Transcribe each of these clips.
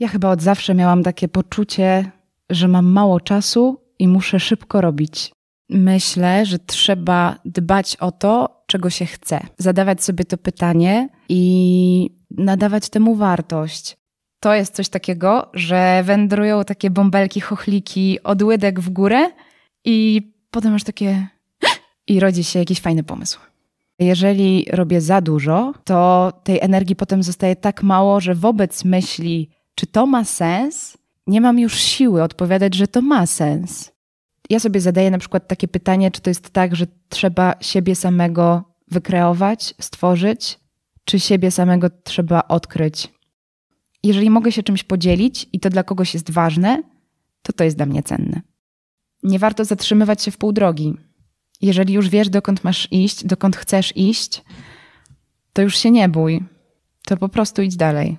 Ja chyba od zawsze miałam takie poczucie, że mam mało czasu i muszę szybko robić. Myślę, że trzeba dbać o to, czego się chce, zadawać sobie to pytanie i nadawać temu wartość. To jest coś takiego, że wędrują takie bąbelki, chochliki odłydek w górę i potem masz takie i rodzi się jakiś fajny pomysł. Jeżeli robię za dużo, to tej energii potem zostaje tak mało, że wobec myśli czy to ma sens? Nie mam już siły odpowiadać, że to ma sens. Ja sobie zadaję na przykład takie pytanie, czy to jest tak, że trzeba siebie samego wykreować, stworzyć, czy siebie samego trzeba odkryć. Jeżeli mogę się czymś podzielić i to dla kogoś jest ważne, to to jest dla mnie cenne. Nie warto zatrzymywać się w pół drogi. Jeżeli już wiesz, dokąd masz iść, dokąd chcesz iść, to już się nie bój. To po prostu idź dalej.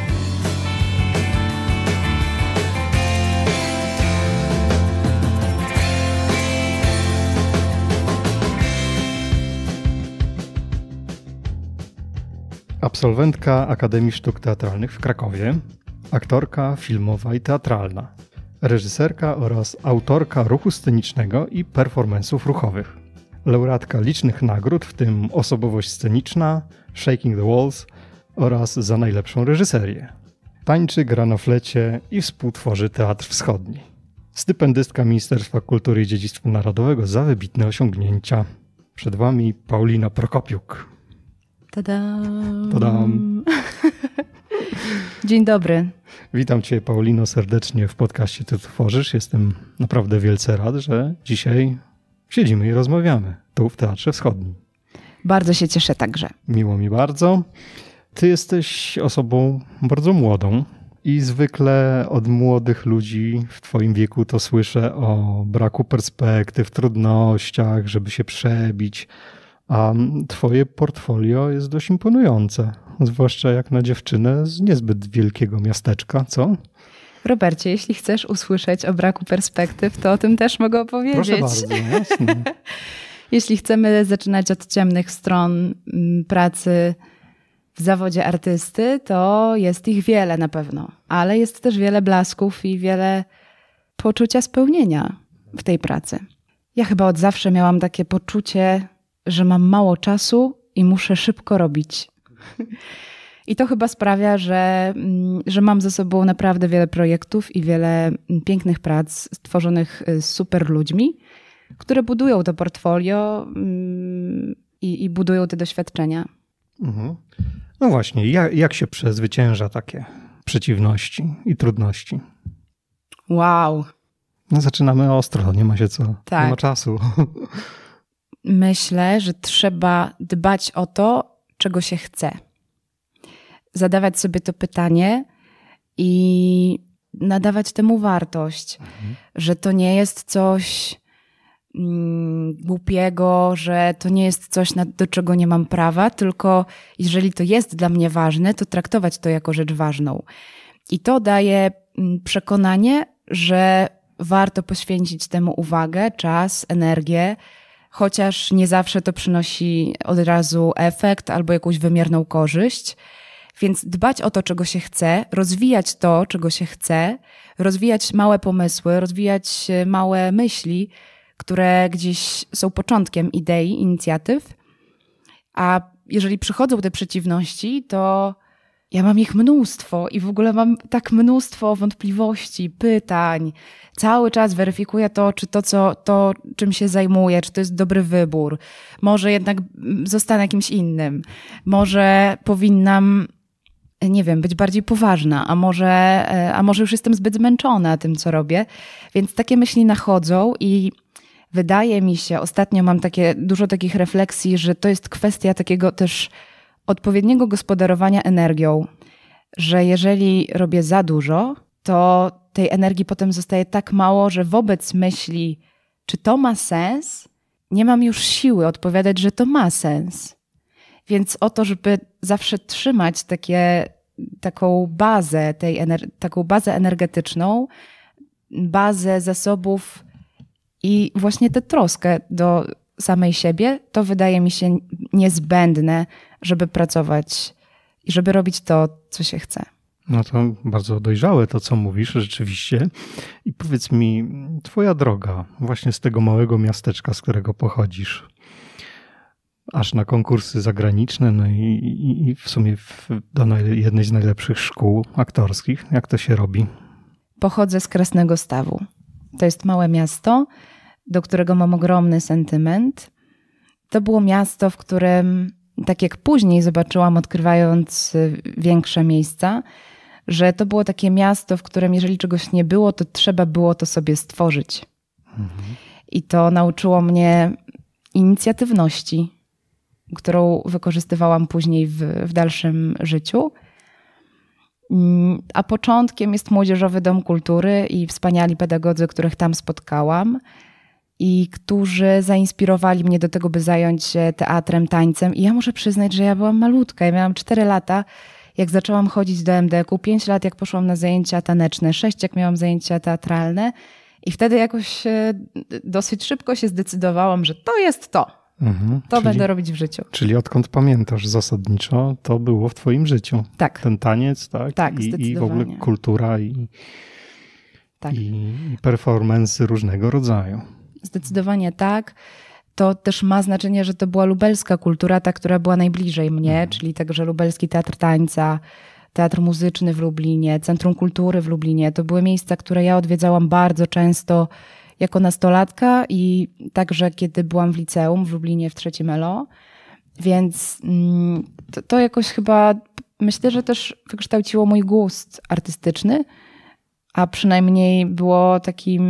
Absolwentka Akademii Sztuk Teatralnych w Krakowie, aktorka filmowa i teatralna, reżyserka oraz autorka ruchu scenicznego i performansów ruchowych. Laureatka licznych nagród, w tym Osobowość Sceniczna, Shaking the Walls oraz za najlepszą reżyserię. Tańczy, gra na flecie i współtworzy Teatr Wschodni. Stypendystka Ministerstwa Kultury i Dziedzictwa Narodowego za wybitne osiągnięcia. Przed Wami Paulina Prokopiuk. Tada. Tadam. Dzień dobry. Witam Cię, Paulino, serdecznie w podcaście Ty Tworzysz. Jestem naprawdę wielce rad, że dzisiaj siedzimy i rozmawiamy tu w Teatrze Wschodnim. Bardzo się cieszę także. Miło mi bardzo. Ty jesteś osobą bardzo młodą i zwykle od młodych ludzi w Twoim wieku to słyszę o braku perspektyw, trudnościach, żeby się przebić a twoje portfolio jest dość imponujące, zwłaszcza jak na dziewczynę z niezbyt wielkiego miasteczka, co? Robercie, jeśli chcesz usłyszeć o braku perspektyw, to o tym też mogę opowiedzieć. Proszę bardzo, no jasne. jeśli chcemy zaczynać od ciemnych stron mm, pracy w zawodzie artysty, to jest ich wiele na pewno, ale jest też wiele blasków i wiele poczucia spełnienia w tej pracy. Ja chyba od zawsze miałam takie poczucie że mam mało czasu i muszę szybko robić. I to chyba sprawia, że, mm, że mam ze sobą naprawdę wiele projektów i wiele mm, pięknych prac stworzonych y, z super ludźmi, które budują to portfolio mm, i, i budują te doświadczenia. Mhm. No właśnie, jak, jak się przezwycięża takie przeciwności i trudności? Wow. No zaczynamy ostro, nie ma się co, tak. nie ma tak. czasu. myślę, że trzeba dbać o to, czego się chce. Zadawać sobie to pytanie i nadawać temu wartość, mhm. że to nie jest coś mm, głupiego, że to nie jest coś, do czego nie mam prawa, tylko jeżeli to jest dla mnie ważne, to traktować to jako rzecz ważną. I to daje mm, przekonanie, że warto poświęcić temu uwagę, czas, energię, chociaż nie zawsze to przynosi od razu efekt albo jakąś wymierną korzyść. Więc dbać o to, czego się chce, rozwijać to, czego się chce, rozwijać małe pomysły, rozwijać e, małe myśli, które gdzieś są początkiem idei, inicjatyw. A jeżeli przychodzą te przeciwności, to ja mam ich mnóstwo i w ogóle mam tak mnóstwo wątpliwości, pytań. Cały czas weryfikuję to, czy to, co, to czym się zajmuję, czy to jest dobry wybór. Może jednak zostanę kimś innym. Może powinnam, nie wiem, być bardziej poważna, a może, e, a może już jestem zbyt zmęczona tym, co robię. Więc takie myśli nachodzą i wydaje mi się, ostatnio mam takie, dużo takich refleksji, że to jest kwestia takiego też odpowiedniego gospodarowania energią, że jeżeli robię za dużo, to tej energii potem zostaje tak mało, że wobec myśli, czy to ma sens, nie mam już siły odpowiadać, że to ma sens. Więc o to, żeby zawsze trzymać takie, taką, bazę tej taką bazę energetyczną, bazę zasobów i właśnie tę troskę do samej siebie, to wydaje mi się niezbędne, żeby pracować i żeby robić to, co się chce. No to bardzo dojrzałe to, co mówisz, rzeczywiście. I powiedz mi, Twoja droga, właśnie z tego małego miasteczka, z którego pochodzisz, aż na konkursy zagraniczne, no i, i, i w sumie w, do naj, jednej z najlepszych szkół aktorskich. Jak to się robi? Pochodzę z Krasnego Stawu. To jest małe miasto do którego mam ogromny sentyment. To było miasto, w którym, tak jak później zobaczyłam, odkrywając y, większe miejsca, że to było takie miasto, w którym jeżeli czegoś nie było, to trzeba było to sobie stworzyć. I to nauczyło mnie inicjatywności, którą wykorzystywałam później w, w dalszym życiu. Mm, a początkiem jest Młodzieżowy Dom Kultury i wspaniali pedagodzy, których tam spotkałam i którzy zainspirowali mnie do tego, by zająć się teatrem, tańcem. I ja muszę przyznać, że ja byłam malutka. Ja miałam 4 lata, jak zaczęłam chodzić do MDK-u, 5 lat, jak poszłam na zajęcia taneczne, 6, jak miałam zajęcia teatralne. I wtedy jakoś e, dosyć szybko się zdecydowałam, że to jest to. Mhm, to czyli, będę robić w życiu. Czyli odkąd pamiętasz zasadniczo, to było w twoim życiu. Tak. Ten taniec, tak? Tak, I, i w ogóle kultura i, tak. i różnego rodzaju. Zdecydowanie tak. To też ma znaczenie, że to była lubelska kultura, ta, która była najbliżej mnie, mhm. czyli także lubelski teatr tańca, teatr muzyczny w Lublinie, Centrum Kultury w Lublinie. To były miejsca, które ja odwiedzałam bardzo często jako nastolatka i także kiedy byłam w liceum w Lublinie w trzecim Melo. Więc mm, to, to jakoś chyba, myślę, że też wykształciło mój gust artystyczny a przynajmniej było takim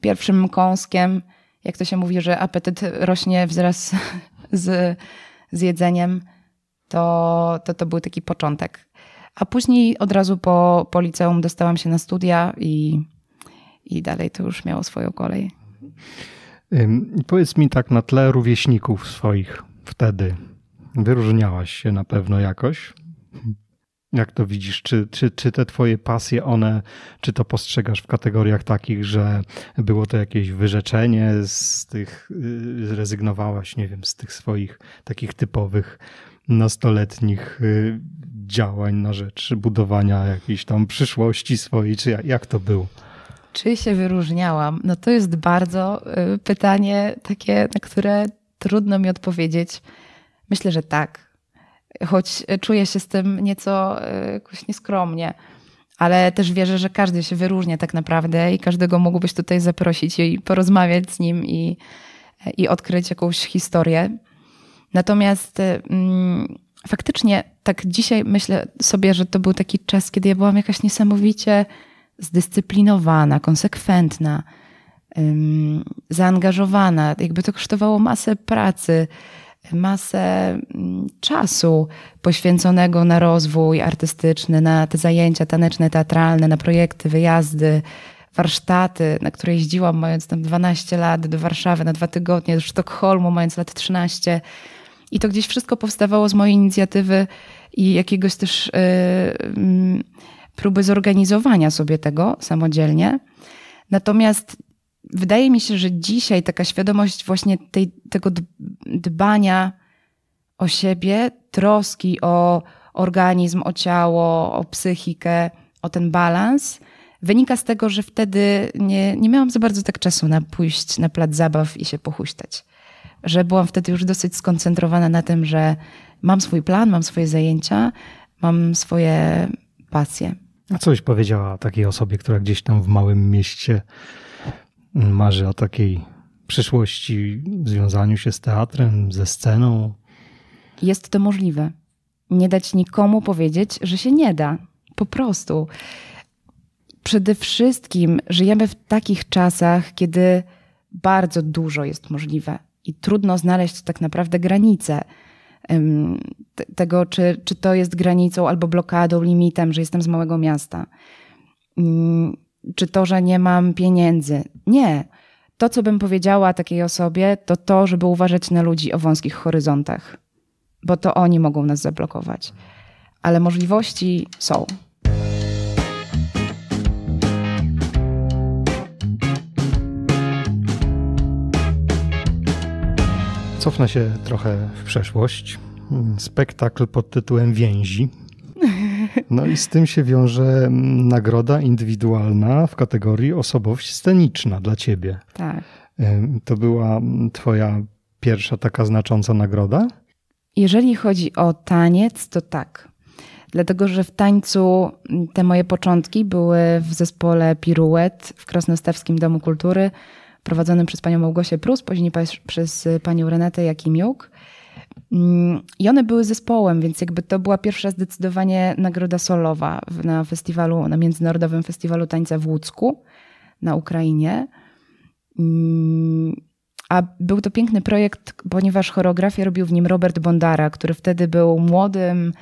pierwszym kąskiem, jak to się mówi, że apetyt rośnie wraz z, z jedzeniem, to, to to był taki początek. A później od razu po, po liceum dostałam się na studia i, i dalej to już miało swoją kolej. Powiedz mi tak na tle rówieśników swoich wtedy. Wyróżniałaś się na pewno jakoś. Jak to widzisz? Czy, czy, czy te twoje pasje, one, czy to postrzegasz w kategoriach takich, że było to jakieś wyrzeczenie z tych, y, zrezygnowałaś, nie wiem, z tych swoich takich typowych nastoletnich y, działań na rzecz budowania jakiejś tam przyszłości swojej, czy jak to było? Czy się wyróżniałam? No to jest bardzo y, pytanie takie, na które trudno mi odpowiedzieć. Myślę, że tak choć czuję się z tym nieco e, jakoś nieskromnie. Ale też wierzę, że każdy się wyróżnia tak naprawdę i każdego mógłbyś tutaj zaprosić i porozmawiać z nim i, i odkryć jakąś historię. Natomiast e, mm, faktycznie tak dzisiaj myślę sobie, że to był taki czas, kiedy ja byłam jakaś niesamowicie zdyscyplinowana, konsekwentna, ym, zaangażowana. Jakby to kosztowało masę pracy, masę mm, czasu poświęconego na rozwój artystyczny, na te zajęcia taneczne, teatralne, na projekty, wyjazdy, warsztaty, na które jeździłam mając tam 12 lat, do Warszawy na dwa tygodnie, do Sztokholmu mając lat 13. I to gdzieś wszystko powstawało z mojej inicjatywy i jakiegoś też yy, próby zorganizowania sobie tego samodzielnie. Natomiast wydaje mi się, że dzisiaj taka świadomość właśnie tej, tego dbania o siebie, troski o organizm, o ciało, o psychikę, o ten balans, wynika z tego, że wtedy nie, nie miałam za bardzo tak czasu na pójść na plac zabaw i się pochuśtać. Że byłam wtedy już dosyć skoncentrowana na tym, że mam swój plan, mam swoje zajęcia, mam swoje pasje. A co byś powiedziała takiej osobie, która gdzieś tam w małym mieście marzy o takiej przyszłości, związaniu się z teatrem, ze sceną? Jest to możliwe. Nie dać nikomu powiedzieć, że się nie da. Po prostu. Przede wszystkim żyjemy w takich czasach, kiedy bardzo dużo jest możliwe i trudno znaleźć tak naprawdę granice tego, czy, czy to jest granicą albo blokadą, limitem, że jestem z małego miasta. Mm, czy to, że nie mam pieniędzy. Nie. To, co bym powiedziała takiej osobie, to to, żeby uważać na ludzi o wąskich horyzontach, bo to oni mogą nas zablokować. Ale możliwości są. Cofnę się trochę w przeszłość. Spektakl pod tytułem Więzi no i z tym się wiąże mm, nagroda indywidualna w kategorii osobowość sceniczna dla ciebie. Tak. To była mm, twoja pierwsza taka znacząca nagroda? Jeżeli chodzi o taniec, to tak. Dlatego, że w tańcu mm, te moje początki były w zespole Piruet w Krasnostewskim Domu Kultury prowadzonym przez panią Małgosię Prus, później przez y, panią Renatę Jakimiuk. Mm, I one były zespołem, więc jakby to była pierwsza zdecydowanie nagroda solowa na festiwalu, na Międzynarodowym Festiwalu Tańca w Łódzku na Ukrainie. Mm, a był to piękny projekt, ponieważ choreografię robił w nim Robert Bondara, który wtedy był młodym,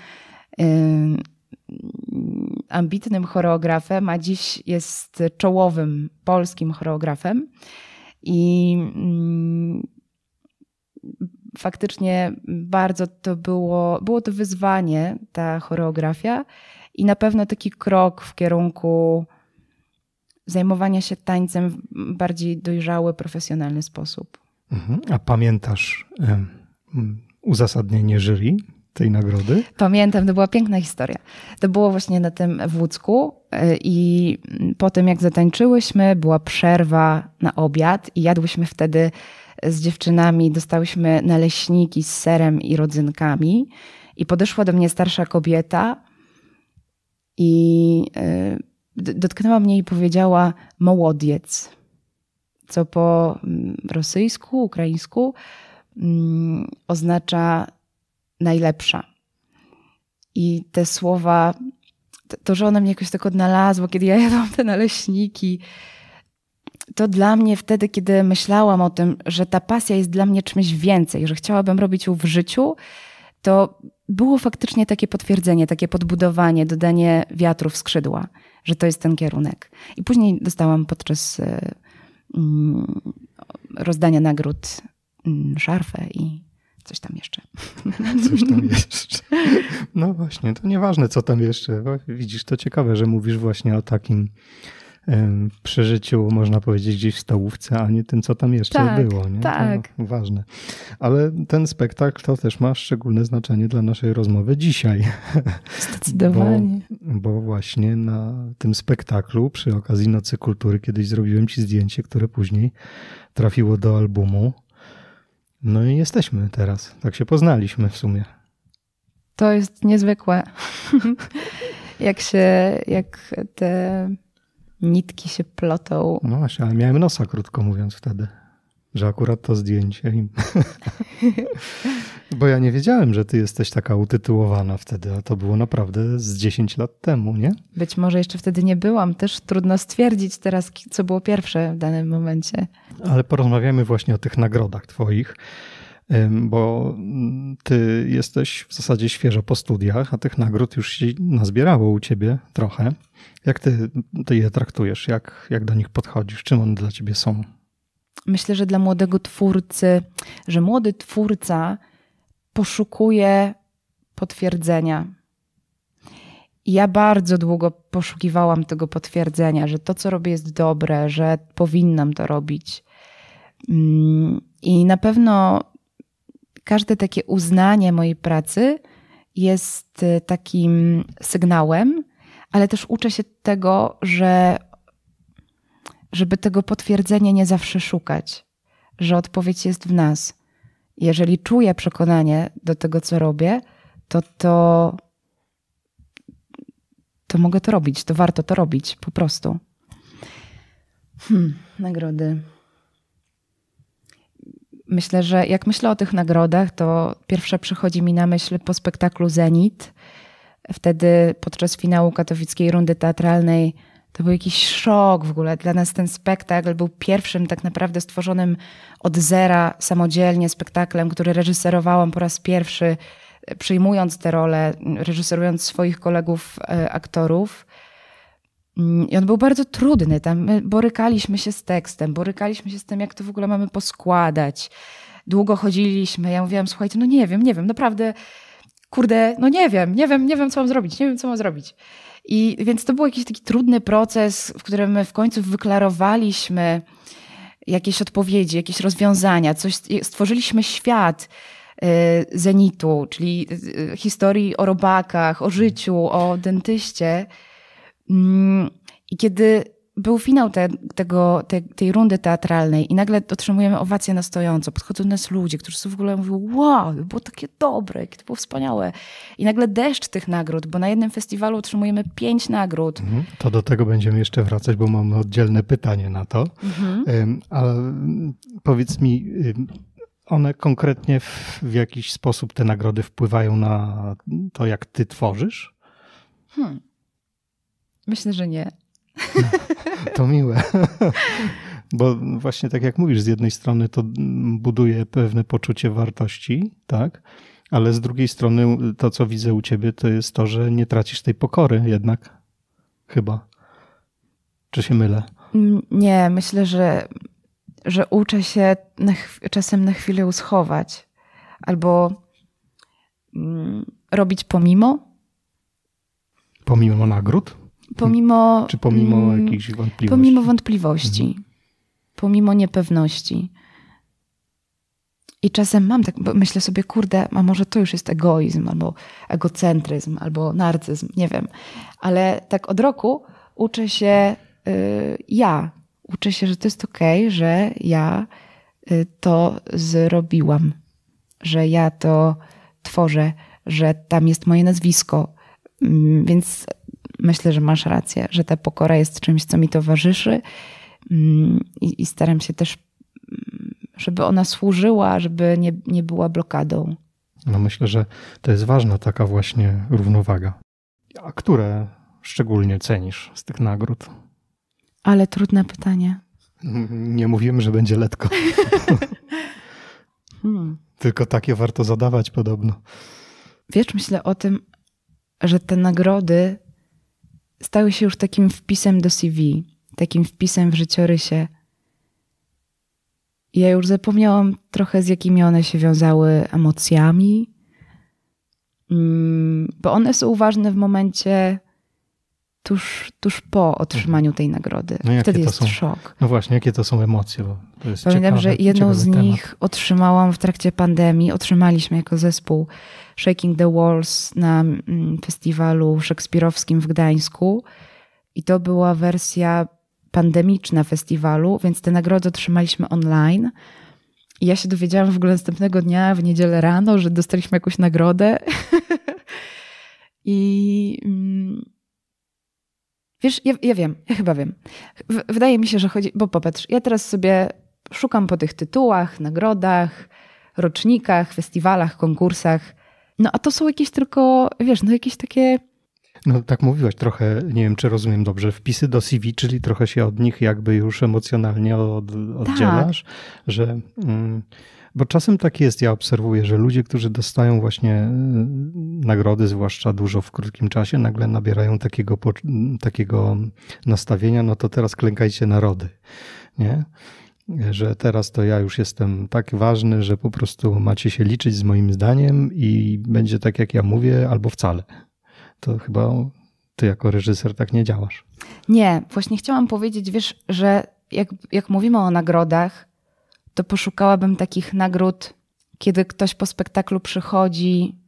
ambitnym choreografem, a dziś jest czołowym polskim choreografem. I mm, faktycznie bardzo to było, było to wyzwanie, ta choreografia i na pewno taki krok w kierunku zajmowania się tańcem w bardziej dojrzały, profesjonalny sposób. Mhm. A pamiętasz uzasadnienie jury tej nagrody? Pamiętam, to była piękna historia. To było właśnie na tym w Łódzku e, i po tym jak zatańczyłyśmy, była przerwa na obiad i jadłyśmy wtedy z dziewczynami dostałyśmy naleśniki z serem i rodzynkami. I podeszła do mnie starsza kobieta i e, dotknęła mnie i powiedziała: Mołodiec. Co po mm, rosyjsku, ukraińsku mm, oznacza najlepsza. I te słowa, to, że ona mnie jakoś tak odnalazła, kiedy ja jadłam te naleśniki, to dla mnie wtedy, kiedy myślałam o tym, że ta pasja jest dla mnie czymś więcej, że chciałabym robić ją w życiu, to było faktycznie takie potwierdzenie, takie podbudowanie, dodanie wiatru w skrzydła, że to jest ten kierunek. I później dostałam podczas y, mm, rozdania nagród mm, szarfę i coś tam jeszcze. Coś tam jeszcze. No właśnie, to nieważne, co tam jeszcze. Widzisz, to ciekawe, że mówisz właśnie o takim przeżyciu, można powiedzieć, gdzieś w stołówce, a nie tym, co tam jeszcze tak, było. Nie? Tak. To no, ważne. Ale ten spektakl to też ma szczególne znaczenie dla naszej rozmowy dzisiaj. Zdecydowanie. Bo, bo właśnie na tym spektaklu przy okazji Nocy Kultury kiedyś zrobiłem ci zdjęcie, które później trafiło do albumu. No i jesteśmy teraz. Tak się poznaliśmy w sumie. To jest niezwykłe. jak się, jak te nitki się plotą. No właśnie, ale miałem nosa, krótko mówiąc, wtedy, że akurat to zdjęcie im. Bo ja nie wiedziałem, że ty jesteś taka utytułowana wtedy, a to było naprawdę z 10 lat temu, nie? Być może jeszcze wtedy nie byłam. Też trudno stwierdzić teraz, co było pierwsze w danym momencie. Ale porozmawiamy właśnie o tych nagrodach twoich bo mm, ty jesteś w zasadzie świeżo po studiach, a tych nagród już się nazbierało u ciebie trochę. Jak ty, ty je traktujesz? Jak, jak do nich podchodzisz? Czym one dla ciebie są? Myślę, że dla młodego twórcy, że młody twórca poszukuje potwierdzenia. Ja bardzo długo poszukiwałam tego potwierdzenia, że to, co robię, jest dobre, że powinnam to robić. Mm, I na pewno każde takie uznanie mojej pracy jest e, takim sygnałem, ale też uczę się tego, że żeby tego potwierdzenia nie zawsze szukać, że odpowiedź jest w nas. Jeżeli czuję przekonanie do tego, co robię, to to, to mogę to robić, to warto to robić po prostu. Hmm, nagrody myślę, że jak myślę o tych nagrodach, to pierwsze przychodzi mi na myśl po spektaklu Zenit. Wtedy podczas finału katowickiej rundy teatralnej to był jakiś szok w ogóle. Dla nas ten spektakl był pierwszym tak naprawdę stworzonym od zera samodzielnie spektaklem, który reżyserowałam po raz pierwszy, przyjmując tę rolę, reżyserując swoich kolegów e, aktorów. Mm, I on był bardzo trudny. Tam my borykaliśmy się z tekstem, borykaliśmy się z tym, jak to w ogóle mamy poskładać. Długo chodziliśmy. Ja mówiłam, słuchajcie, no nie wiem, nie wiem, naprawdę, kurde, no nie wiem, nie wiem, nie wiem, co mam zrobić, nie wiem, co mam zrobić. I więc to był jakiś taki trudny proces, w którym my w końcu wyklarowaliśmy jakieś odpowiedzi, jakieś rozwiązania, coś, stworzyliśmy świat, y, Zenitu, czyli y, y, historii o robakach, o życiu, o dentyście, Mm, I kiedy był finał te, tego, te, tej rundy teatralnej i nagle otrzymujemy owację na stojąco, podchodzą do nas ludzie, którzy są w ogóle mówią, wow, było takie dobre, jakie to było wspaniałe. I nagle deszcz tych nagród, bo na jednym festiwalu otrzymujemy pięć nagród. Mhm. To do tego będziemy jeszcze wracać, bo mamy oddzielne pytanie na to. Mhm. Ale mm, powiedz mi, one konkretnie w, w jakiś sposób, te nagrody wpływają na to, jak ty tworzysz? Hmm. Myślę, że nie. To miłe. Bo właśnie tak jak mówisz, z jednej strony to buduje pewne poczucie wartości, tak? Ale z drugiej strony to, co widzę u ciebie, to jest to, że nie tracisz tej pokory jednak. Chyba. Czy się mylę? Mm, nie, myślę, że, że uczę się na czasem na chwilę uschować albo mm, robić pomimo. Pomimo nagród? Pomimo, Czy pomimo mm, jakichś wątpliwości? Pomimo wątpliwości, mhm. pomimo niepewności. I czasem mam tak, myślę sobie, kurde, a może to już jest egoizm, albo egocentryzm, albo narcyzm, nie wiem. Ale tak od roku uczę się y, ja. Uczę się, że to jest okej, okay, że ja y, to zrobiłam, że ja to tworzę, że tam jest moje nazwisko. Y, więc myślę, że masz rację, że ta pokora jest czymś, co mi towarzyszy mm, i, i staram się też, mm, żeby ona służyła, żeby nie, nie była blokadą. No myślę, że to jest ważna taka właśnie równowaga. A które szczególnie cenisz z tych nagród? Ale trudne pytanie. Nie mówiłem, że będzie letko. hmm. Tylko takie warto zadawać podobno. Wiesz, myślę o tym, że te nagrody stały się już takim wpisem do CV, takim wpisem w życiorysie. Ja już zapomniałam trochę, z jakimi one się wiązały emocjami, mm, bo one są uważne w momencie tuż, tuż po otrzymaniu tej nagrody. No Wtedy jest są, szok. No właśnie, jakie to są emocje? To Pamiętam, ciekawe, że jedną z temat. nich otrzymałam w trakcie pandemii, otrzymaliśmy jako zespół Shaking the Walls na mm, festiwalu szekspirowskim w Gdańsku. I to była wersja pandemiczna festiwalu, więc te nagrody otrzymaliśmy online. I ja się dowiedziałam w ogóle następnego dnia, w niedzielę rano, że dostaliśmy jakąś nagrodę. I mm, wiesz, ja, ja, wiem, ja chyba wiem. W, wydaje mi się, że chodzi, bo popatrz, ja teraz sobie szukam po tych tytułach, nagrodach, rocznikach, festiwalach, konkursach no a to są jakieś tylko, wiesz, no jakieś takie. No tak mówiłaś trochę, nie wiem czy rozumiem dobrze, wpisy do CV, czyli trochę się od nich jakby już emocjonalnie od, oddzielasz, tak. że. Mm, bo czasem tak jest, ja obserwuję, że ludzie, którzy dostają właśnie y, nagrody, zwłaszcza dużo w krótkim czasie, nagle nabierają takiego, takiego nastawienia, no to teraz klękajcie narody, nie? że teraz to ja już jestem tak ważny, że po prostu macie się liczyć z moim zdaniem i będzie tak, jak ja mówię, albo wcale. To chyba ty jako reżyser tak nie działasz. Nie, właśnie chciałam powiedzieć, wiesz, że jak, jak mówimy o nagrodach, to poszukałabym takich nagród, kiedy ktoś po spektaklu przychodzi,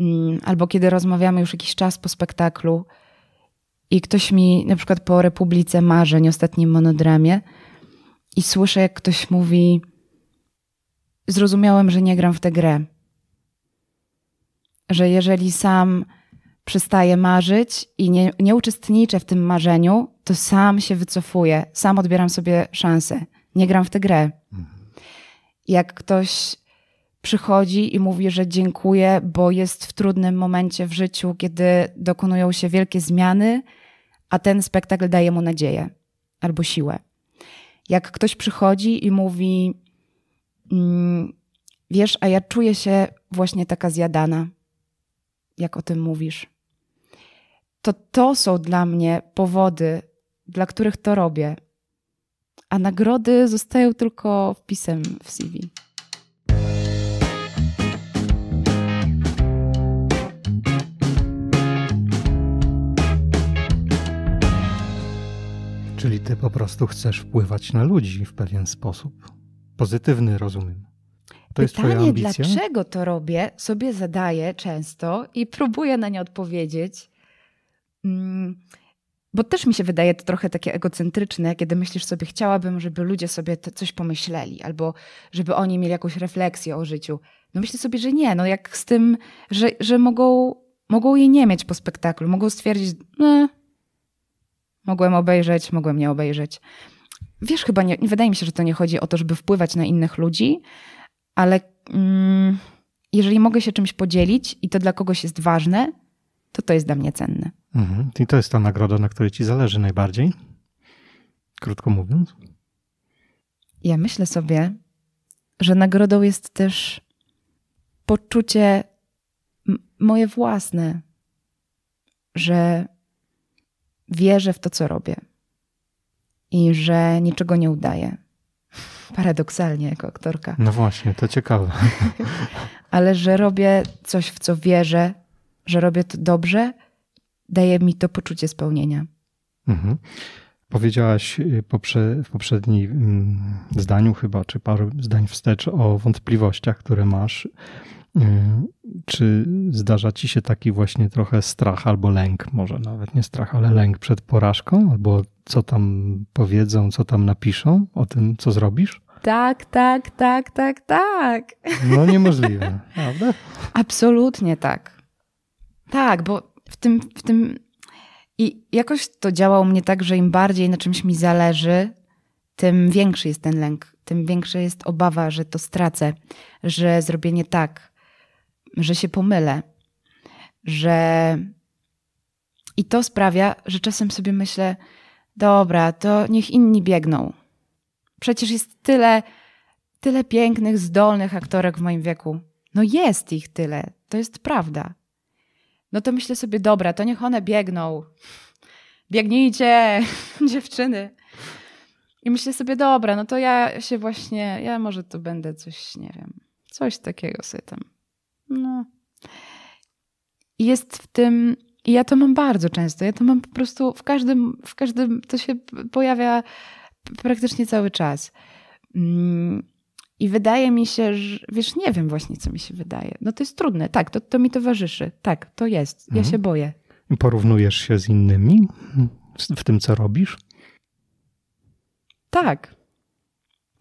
mm, albo kiedy rozmawiamy już jakiś czas po spektaklu i ktoś mi na przykład po Republice Marzeń, ostatnim monodramie, i słyszę, jak ktoś mówi: Zrozumiałem, że nie gram w tę grę. Że jeżeli sam przestaję marzyć i nie, nie uczestniczę w tym marzeniu, to sam się wycofuję, sam odbieram sobie szansę. Nie gram w tę grę. Mhm. Jak ktoś przychodzi i mówi, że dziękuję, bo jest w trudnym momencie w życiu, kiedy dokonują się wielkie zmiany, a ten spektakl daje mu nadzieję albo siłę. Jak ktoś przychodzi i mówi, mm, wiesz, a ja czuję się właśnie taka zjadana, jak o tym mówisz. To to są dla mnie powody, dla których to robię. A nagrody zostają tylko wpisem w CV. Czyli ty po prostu chcesz wpływać na ludzi w pewien sposób. Pozytywny, rozumiem. To Pytanie, dlaczego to robię, sobie zadaję często i próbuję na nie odpowiedzieć. Mm, bo też mi się wydaje to trochę takie egocentryczne, kiedy myślisz sobie, chciałabym, żeby ludzie sobie coś pomyśleli, albo żeby oni mieli jakąś refleksję o życiu. No myślę sobie, że nie, no jak z tym, że, że mogą, mogą jej nie mieć po spektaklu, mogą stwierdzić, no, Mogłem obejrzeć, mogłem nie obejrzeć. Wiesz, chyba nie, wydaje mi się, że to nie chodzi o to, żeby wpływać na innych ludzi, ale mm, jeżeli mogę się czymś podzielić i to dla kogoś jest ważne, to to jest dla mnie cenne. Mhm. I to jest ta nagroda, na której ci zależy najbardziej? Krótko mówiąc. Ja myślę sobie, że nagrodą jest też poczucie moje własne, że wierzę w to, co robię i że niczego nie udaję. Paradoksalnie, jako aktorka. No właśnie, to ciekawe. Ale że robię coś, w co wierzę, że robię to dobrze, daje mi to poczucie spełnienia. Mhm. Powiedziałaś y, poprze, w poprzednim mm, zdaniu chyba, czy paru zdań wstecz o wątpliwościach, które masz. E, czy zdarza ci się taki właśnie trochę strach albo lęk, może nawet nie strach, ale lęk przed porażką, albo co tam powiedzą, co tam napiszą o tym, co zrobisz? Tak, tak, tak, tak, tak. No niemożliwe, prawda? Absolutnie tak. Tak, bo w tym, w tym. I jakoś to działa u mnie tak, że im bardziej na czymś mi zależy, tym większy jest ten lęk, tym większa jest obawa, że to stracę, że zrobienie tak że się pomylę, że. I to sprawia, że czasem sobie myślę, dobra, to niech inni biegną. Przecież jest tyle, tyle pięknych, zdolnych aktorek w moim wieku. No jest ich tyle, to jest prawda. No to myślę sobie, dobra, to niech one biegną. Biegnijcie, dziewczyny. I myślę sobie, dobra, no to ja się właśnie, ja może tu będę coś, nie wiem, coś takiego sobie tam no. Jest w tym. I ja to mam bardzo często. Ja to mam po prostu w każdym, w każdym to się pojawia praktycznie cały czas. Mm, I wydaje mi się, że wiesz, nie wiem właśnie, co mi się wydaje. No to jest trudne, tak, to, to mi towarzyszy, tak, to jest. Ja mhm. się boję. Porównujesz się z innymi w tym, co robisz? Tak.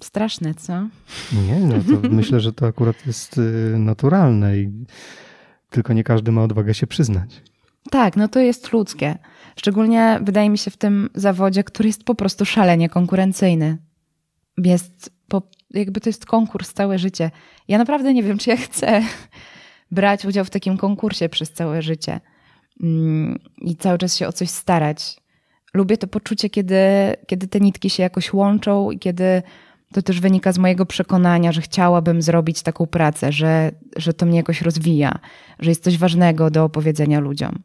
Straszne, co? Nie, no to myślę, że to akurat jest y, naturalne i tylko nie każdy ma odwagę się przyznać. Tak, no to jest ludzkie. Szczególnie wydaje mi się w tym zawodzie, który jest po prostu szalenie konkurencyjny. Jest po, jakby to jest konkurs całe życie. Ja naprawdę nie wiem, czy ja chcę brać udział w takim konkursie przez całe życie mm, i cały czas się o coś starać. Lubię to poczucie, kiedy, kiedy te nitki się jakoś łączą i kiedy to też wynika z mojego przekonania, że chciałabym zrobić taką pracę, że, że to mnie jakoś rozwija, że jest coś ważnego do opowiedzenia ludziom.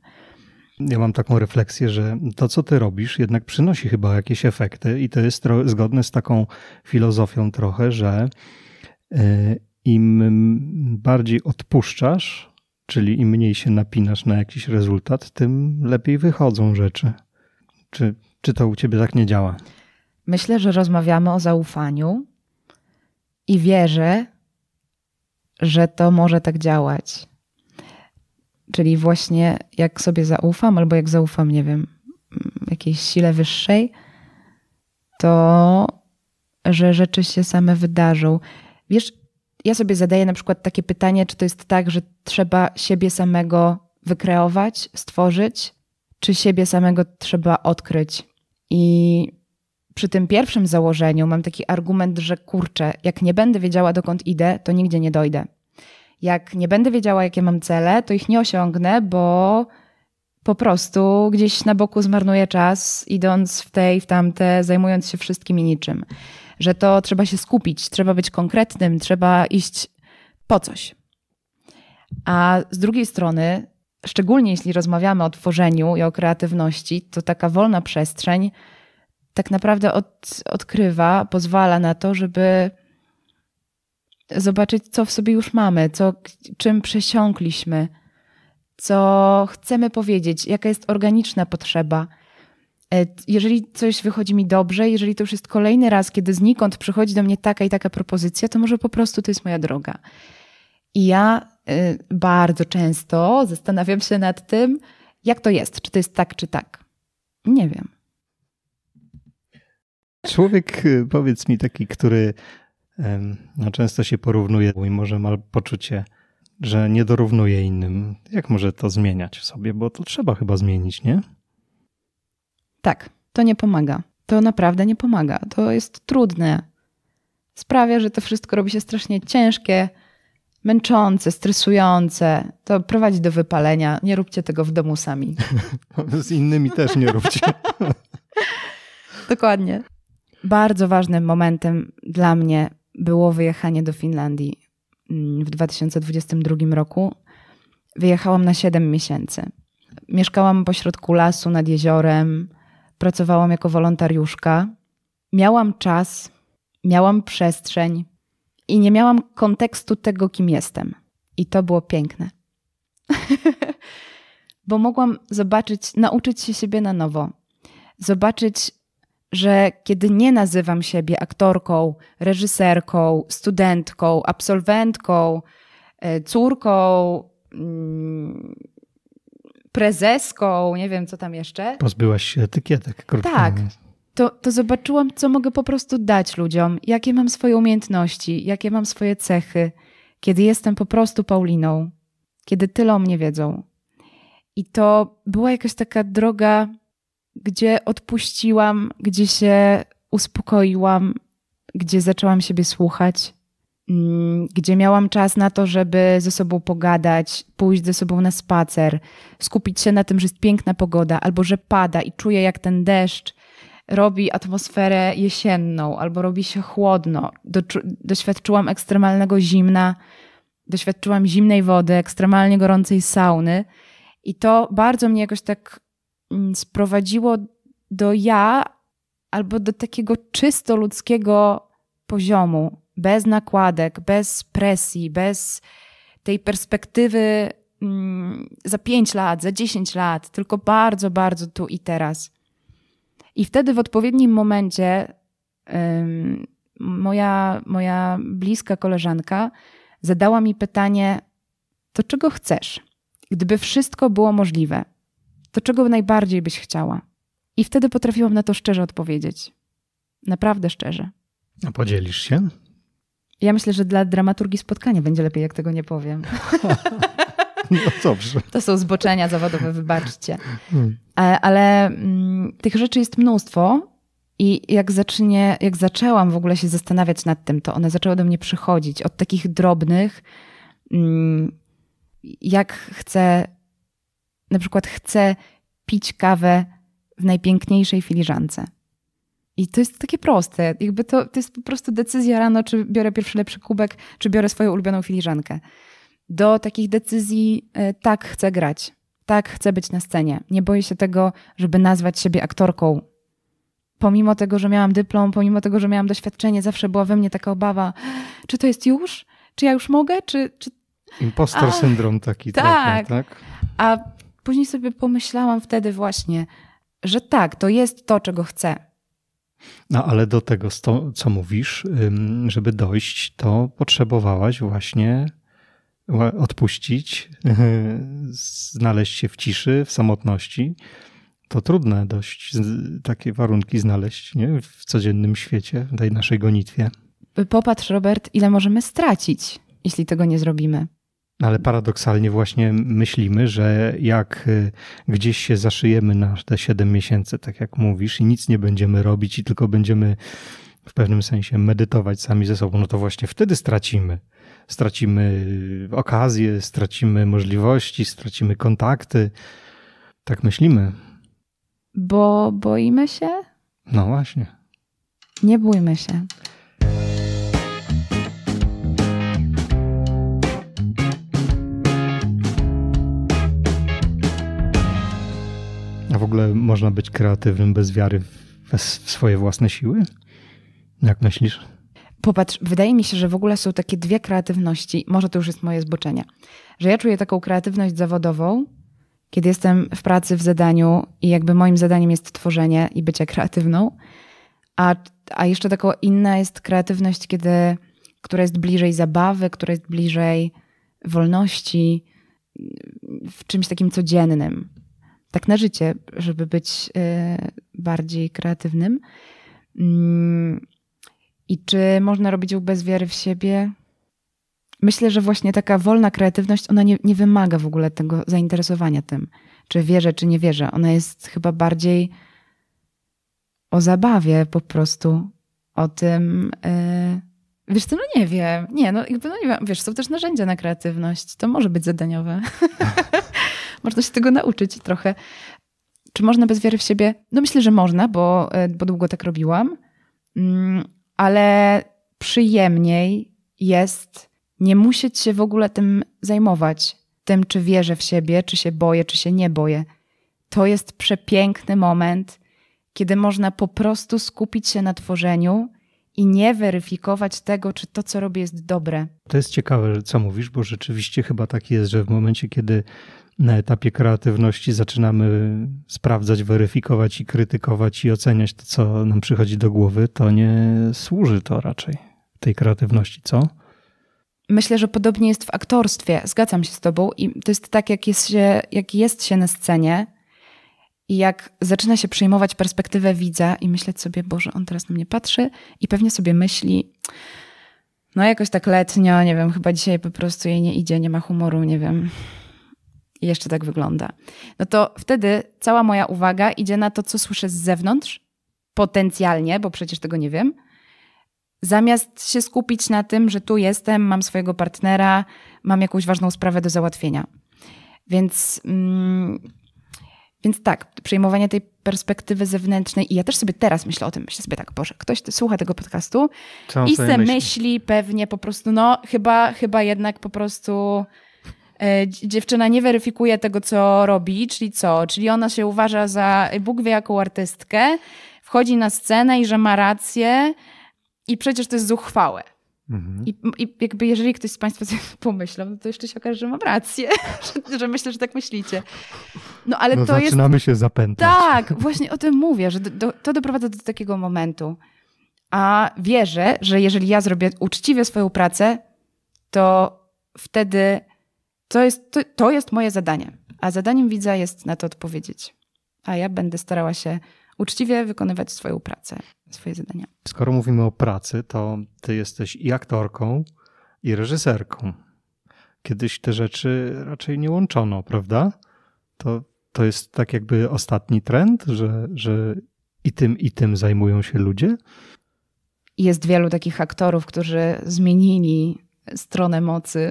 Ja mam taką refleksję, że to, co ty robisz, jednak przynosi chyba jakieś efekty, i to jest zgodne z taką filozofią trochę, że y, im bardziej odpuszczasz, czyli im mniej się napinasz na jakiś rezultat, tym lepiej wychodzą rzeczy. Czy, czy to u ciebie tak nie działa? Myślę, że rozmawiamy o zaufaniu i wierzę, że to może tak działać. Czyli właśnie jak sobie zaufam, albo jak zaufam, nie wiem, mm, jakiejś sile wyższej, to że rzeczy się same wydarzą. Wiesz, ja sobie zadaję na przykład takie pytanie, czy to jest tak, że trzeba siebie samego wykreować, stworzyć, czy siebie samego trzeba odkryć. I przy tym pierwszym założeniu mam taki argument, że kurczę, jak nie będę wiedziała dokąd idę, to nigdzie nie dojdę. Jak nie będę wiedziała, jakie mam cele, to ich nie osiągnę, bo po prostu gdzieś na boku zmarnuję czas, idąc w tej, w tamte, zajmując się wszystkim i niczym. Że to trzeba się skupić, trzeba być konkretnym, trzeba iść po coś. A z drugiej strony, szczególnie jeśli rozmawiamy o tworzeniu i o kreatywności, to taka wolna przestrzeń tak naprawdę od, odkrywa, pozwala na to, żeby zobaczyć, co w sobie już mamy, co, czym przesiąkliśmy, co chcemy powiedzieć, jaka jest organiczna potrzeba. E, jeżeli coś wychodzi mi dobrze, jeżeli to już jest kolejny raz, kiedy znikąd przychodzi do mnie taka i taka propozycja, to może po prostu to jest moja droga. I ja e, bardzo często zastanawiam się nad tym, jak to jest, czy to jest tak, czy tak. Nie wiem. Człowiek, y, powiedz mi, taki, który no, często się porównuje i może ma poczucie, że nie dorównuje innym. Jak może to zmieniać w sobie? Bo to trzeba chyba zmienić, nie? Tak, to nie pomaga. To naprawdę nie pomaga. To jest trudne. Sprawia, że to wszystko robi się strasznie ciężkie, męczące, stresujące. To prowadzi do wypalenia. Nie róbcie tego w domu sami. Z innymi też nie róbcie. Dokładnie bardzo ważnym momentem dla mnie było wyjechanie do Finlandii mm, w 2022 roku. Wyjechałam na 7 miesięcy. Mieszkałam pośrodku lasu nad jeziorem, pracowałam jako wolontariuszka. Miałam czas, miałam przestrzeń i nie miałam kontekstu tego, kim jestem. I to było piękne. Bo mogłam zobaczyć, nauczyć się siebie na nowo, zobaczyć że kiedy nie nazywam siebie aktorką, reżyserką, studentką, absolwentką, e, córką, mm, prezeską, nie wiem co tam jeszcze. Pozbyłaś się etykietek, krótko Tak. To, to zobaczyłam, co mogę po prostu dać ludziom, jakie mam swoje umiejętności, jakie mam swoje cechy, kiedy jestem po prostu Pauliną, kiedy tyle o mnie wiedzą. I to była jakaś taka droga gdzie odpuściłam, gdzie się uspokoiłam, gdzie zaczęłam siebie słuchać, mm, gdzie miałam czas na to, żeby ze sobą pogadać, pójść ze sobą na spacer, skupić się na tym, że jest piękna pogoda, albo że pada i czuję, jak ten deszcz robi atmosferę jesienną, albo robi się chłodno. Doświadczyłam ekstremalnego zimna, doświadczyłam zimnej wody, ekstremalnie gorącej sauny. I to bardzo mnie jakoś tak Mm, sprowadziło do ja albo do takiego czysto ludzkiego poziomu, bez nakładek, bez presji, bez tej perspektywy mm, za 5 lat, za 10 lat, tylko bardzo, bardzo tu i teraz. I wtedy w odpowiednim momencie um, moja, moja bliska koleżanka zadała mi pytanie: To czego chcesz? Gdyby wszystko było możliwe, to czego najbardziej byś chciała? I wtedy potrafiłam na to szczerze odpowiedzieć. Naprawdę szczerze. A podzielisz się? Ja myślę, że dla dramaturgii spotkania będzie lepiej, jak tego nie powiem. No dobrze. To są zboczenia zawodowe, wybaczcie. Hmm. E, ale, mm, tych rzeczy jest mnóstwo i jak, zacznie, jak zaczęłam w ogóle się zastanawiać nad tym, to one zaczęły do mnie przychodzić od takich drobnych, mm, jak chcę na przykład chcę pić kawę w najpiękniejszej filiżance. I to jest takie proste. Jakby to, to jest po prostu decyzja rano, czy biorę pierwszy lepszy kubek, czy biorę swoją ulubioną filiżankę. Do takich decyzji e, tak chcę grać, tak chcę być na scenie. Nie boję się tego, żeby nazwać siebie aktorką. Pomimo tego, że miałam dyplom, pomimo tego, że miałam doświadczenie, zawsze była we mnie taka obawa, czy to jest już? Czy ja już mogę? Czy, czy... Impostor syndrom taki tak, trochę, tak? tak? A Później sobie pomyślałam wtedy właśnie, że tak, to jest to, czego chcę. No ale do tego, co mówisz, żeby dojść, to potrzebowałaś właśnie odpuścić, znaleźć się w ciszy, w samotności. To trudne dość takie warunki znaleźć nie? w codziennym świecie, w tej naszej gonitwie. Popatrz, Robert, ile możemy stracić, jeśli tego nie zrobimy. No, ale paradoksalnie właśnie myślimy, że jak y, gdzieś się zaszyjemy na te 7 miesięcy, tak jak mówisz, i nic nie będziemy robić, i tylko będziemy w pewnym sensie medytować sami ze sobą, no to właśnie wtedy stracimy. Stracimy okazję, stracimy możliwości, stracimy kontakty. Tak myślimy. Bo boimy się? No właśnie. Nie bójmy się. ogóle można być kreatywnym bez wiary w, swoje własne siły? Jak myślisz? Popatrz, wydaje mi się, że w ogóle są takie dwie kreatywności. Może to już jest moje zboczenie. Że ja czuję taką kreatywność zawodową, kiedy jestem w pracy, w zadaniu i jakby moim zadaniem jest tworzenie i bycie kreatywną. A, a jeszcze taka inna jest kreatywność, kiedy, która jest bliżej zabawy, która jest bliżej wolności, w czymś takim codziennym tak na życie, żeby być e, bardziej kreatywnym. Mm, I czy można robić ją bez wiary w siebie? Myślę, że właśnie taka wolna kreatywność, ona nie, nie wymaga w ogóle tego zainteresowania tym, czy wierzę, czy nie wierzę. Ona jest chyba bardziej o zabawie po prostu, o tym. Yy... Wiesz, to no nie wiem. Nie, no jakby no nie wiem. Wiesz, są też narzędzia na kreatywność. To może być zadaniowe. można się tego nauczyć trochę. Czy można bez wiary w siebie? No myślę, że można, bo, e, bo długo tak robiłam, mm, ale przyjemniej jest nie musieć się w ogóle tym zajmować. Tym, czy wierzę w siebie, czy się boję, czy się nie boję. To jest przepiękny moment, kiedy można po prostu skupić się na tworzeniu i nie weryfikować tego, czy to, co robię, jest dobre. To jest ciekawe, co mówisz, bo rzeczywiście chyba tak jest, że w momencie, kiedy na etapie kreatywności zaczynamy sprawdzać, weryfikować i krytykować i oceniać to, co nam przychodzi do głowy, to nie służy to raczej tej kreatywności, co? Myślę, że podobnie jest w aktorstwie. Zgadzam się z Tobą. I to jest tak, jak jest się, jak jest się na scenie i jak zaczyna się przejmować perspektywę widza i myśleć sobie, Boże, on teraz na mnie patrzy i pewnie sobie myśli, no jakoś tak letnio, nie wiem, chyba dzisiaj po prostu jej nie idzie, nie ma humoru, nie wiem i jeszcze tak wygląda, no to wtedy cała moja uwaga idzie na to, co słyszę z zewnątrz, potencjalnie, bo przecież tego nie wiem, zamiast się skupić na tym, że tu jestem, mam swojego partnera, mam jakąś ważną sprawę do załatwienia. Więc, mm, więc tak, przejmowanie tej perspektywy zewnętrznej i ja też sobie teraz myślę o tym, myślę sobie tak, Boże, ktoś słucha tego podcastu Co i se myśli? myśli pewnie po prostu, no chyba, chyba jednak po prostu E, dziewczyna nie weryfikuje tego, co robi, czyli co? Czyli ona się uważa za Bóg wie jaką artystkę, wchodzi na scenę i że ma rację i przecież to jest zuchwałe. Mhm. I, I, jakby jeżeli ktoś z Państwa pomyślał, no to jeszcze się okaże, że mam rację, że, myślę, że tak myślicie. No ale no, to zaczynamy jest... Zaczynamy się zapętać. Tak, właśnie o tym mówię, że do, to doprowadza do takiego momentu. A wierzę, że jeżeli ja zrobię uczciwie swoją pracę, to wtedy to jest, to, to jest moje zadanie, a zadaniem widza jest na to odpowiedzieć. A ja będę starała się uczciwie wykonywać swoją pracę, swoje zadania. Skoro mówimy o pracy, to ty jesteś i aktorką, i reżyserką. Kiedyś te rzeczy raczej nie łączono, prawda? To, to jest tak jakby ostatni trend, że, że i tym, i tym zajmują się ludzie? Jest wielu takich aktorów, którzy zmienili stronę mocy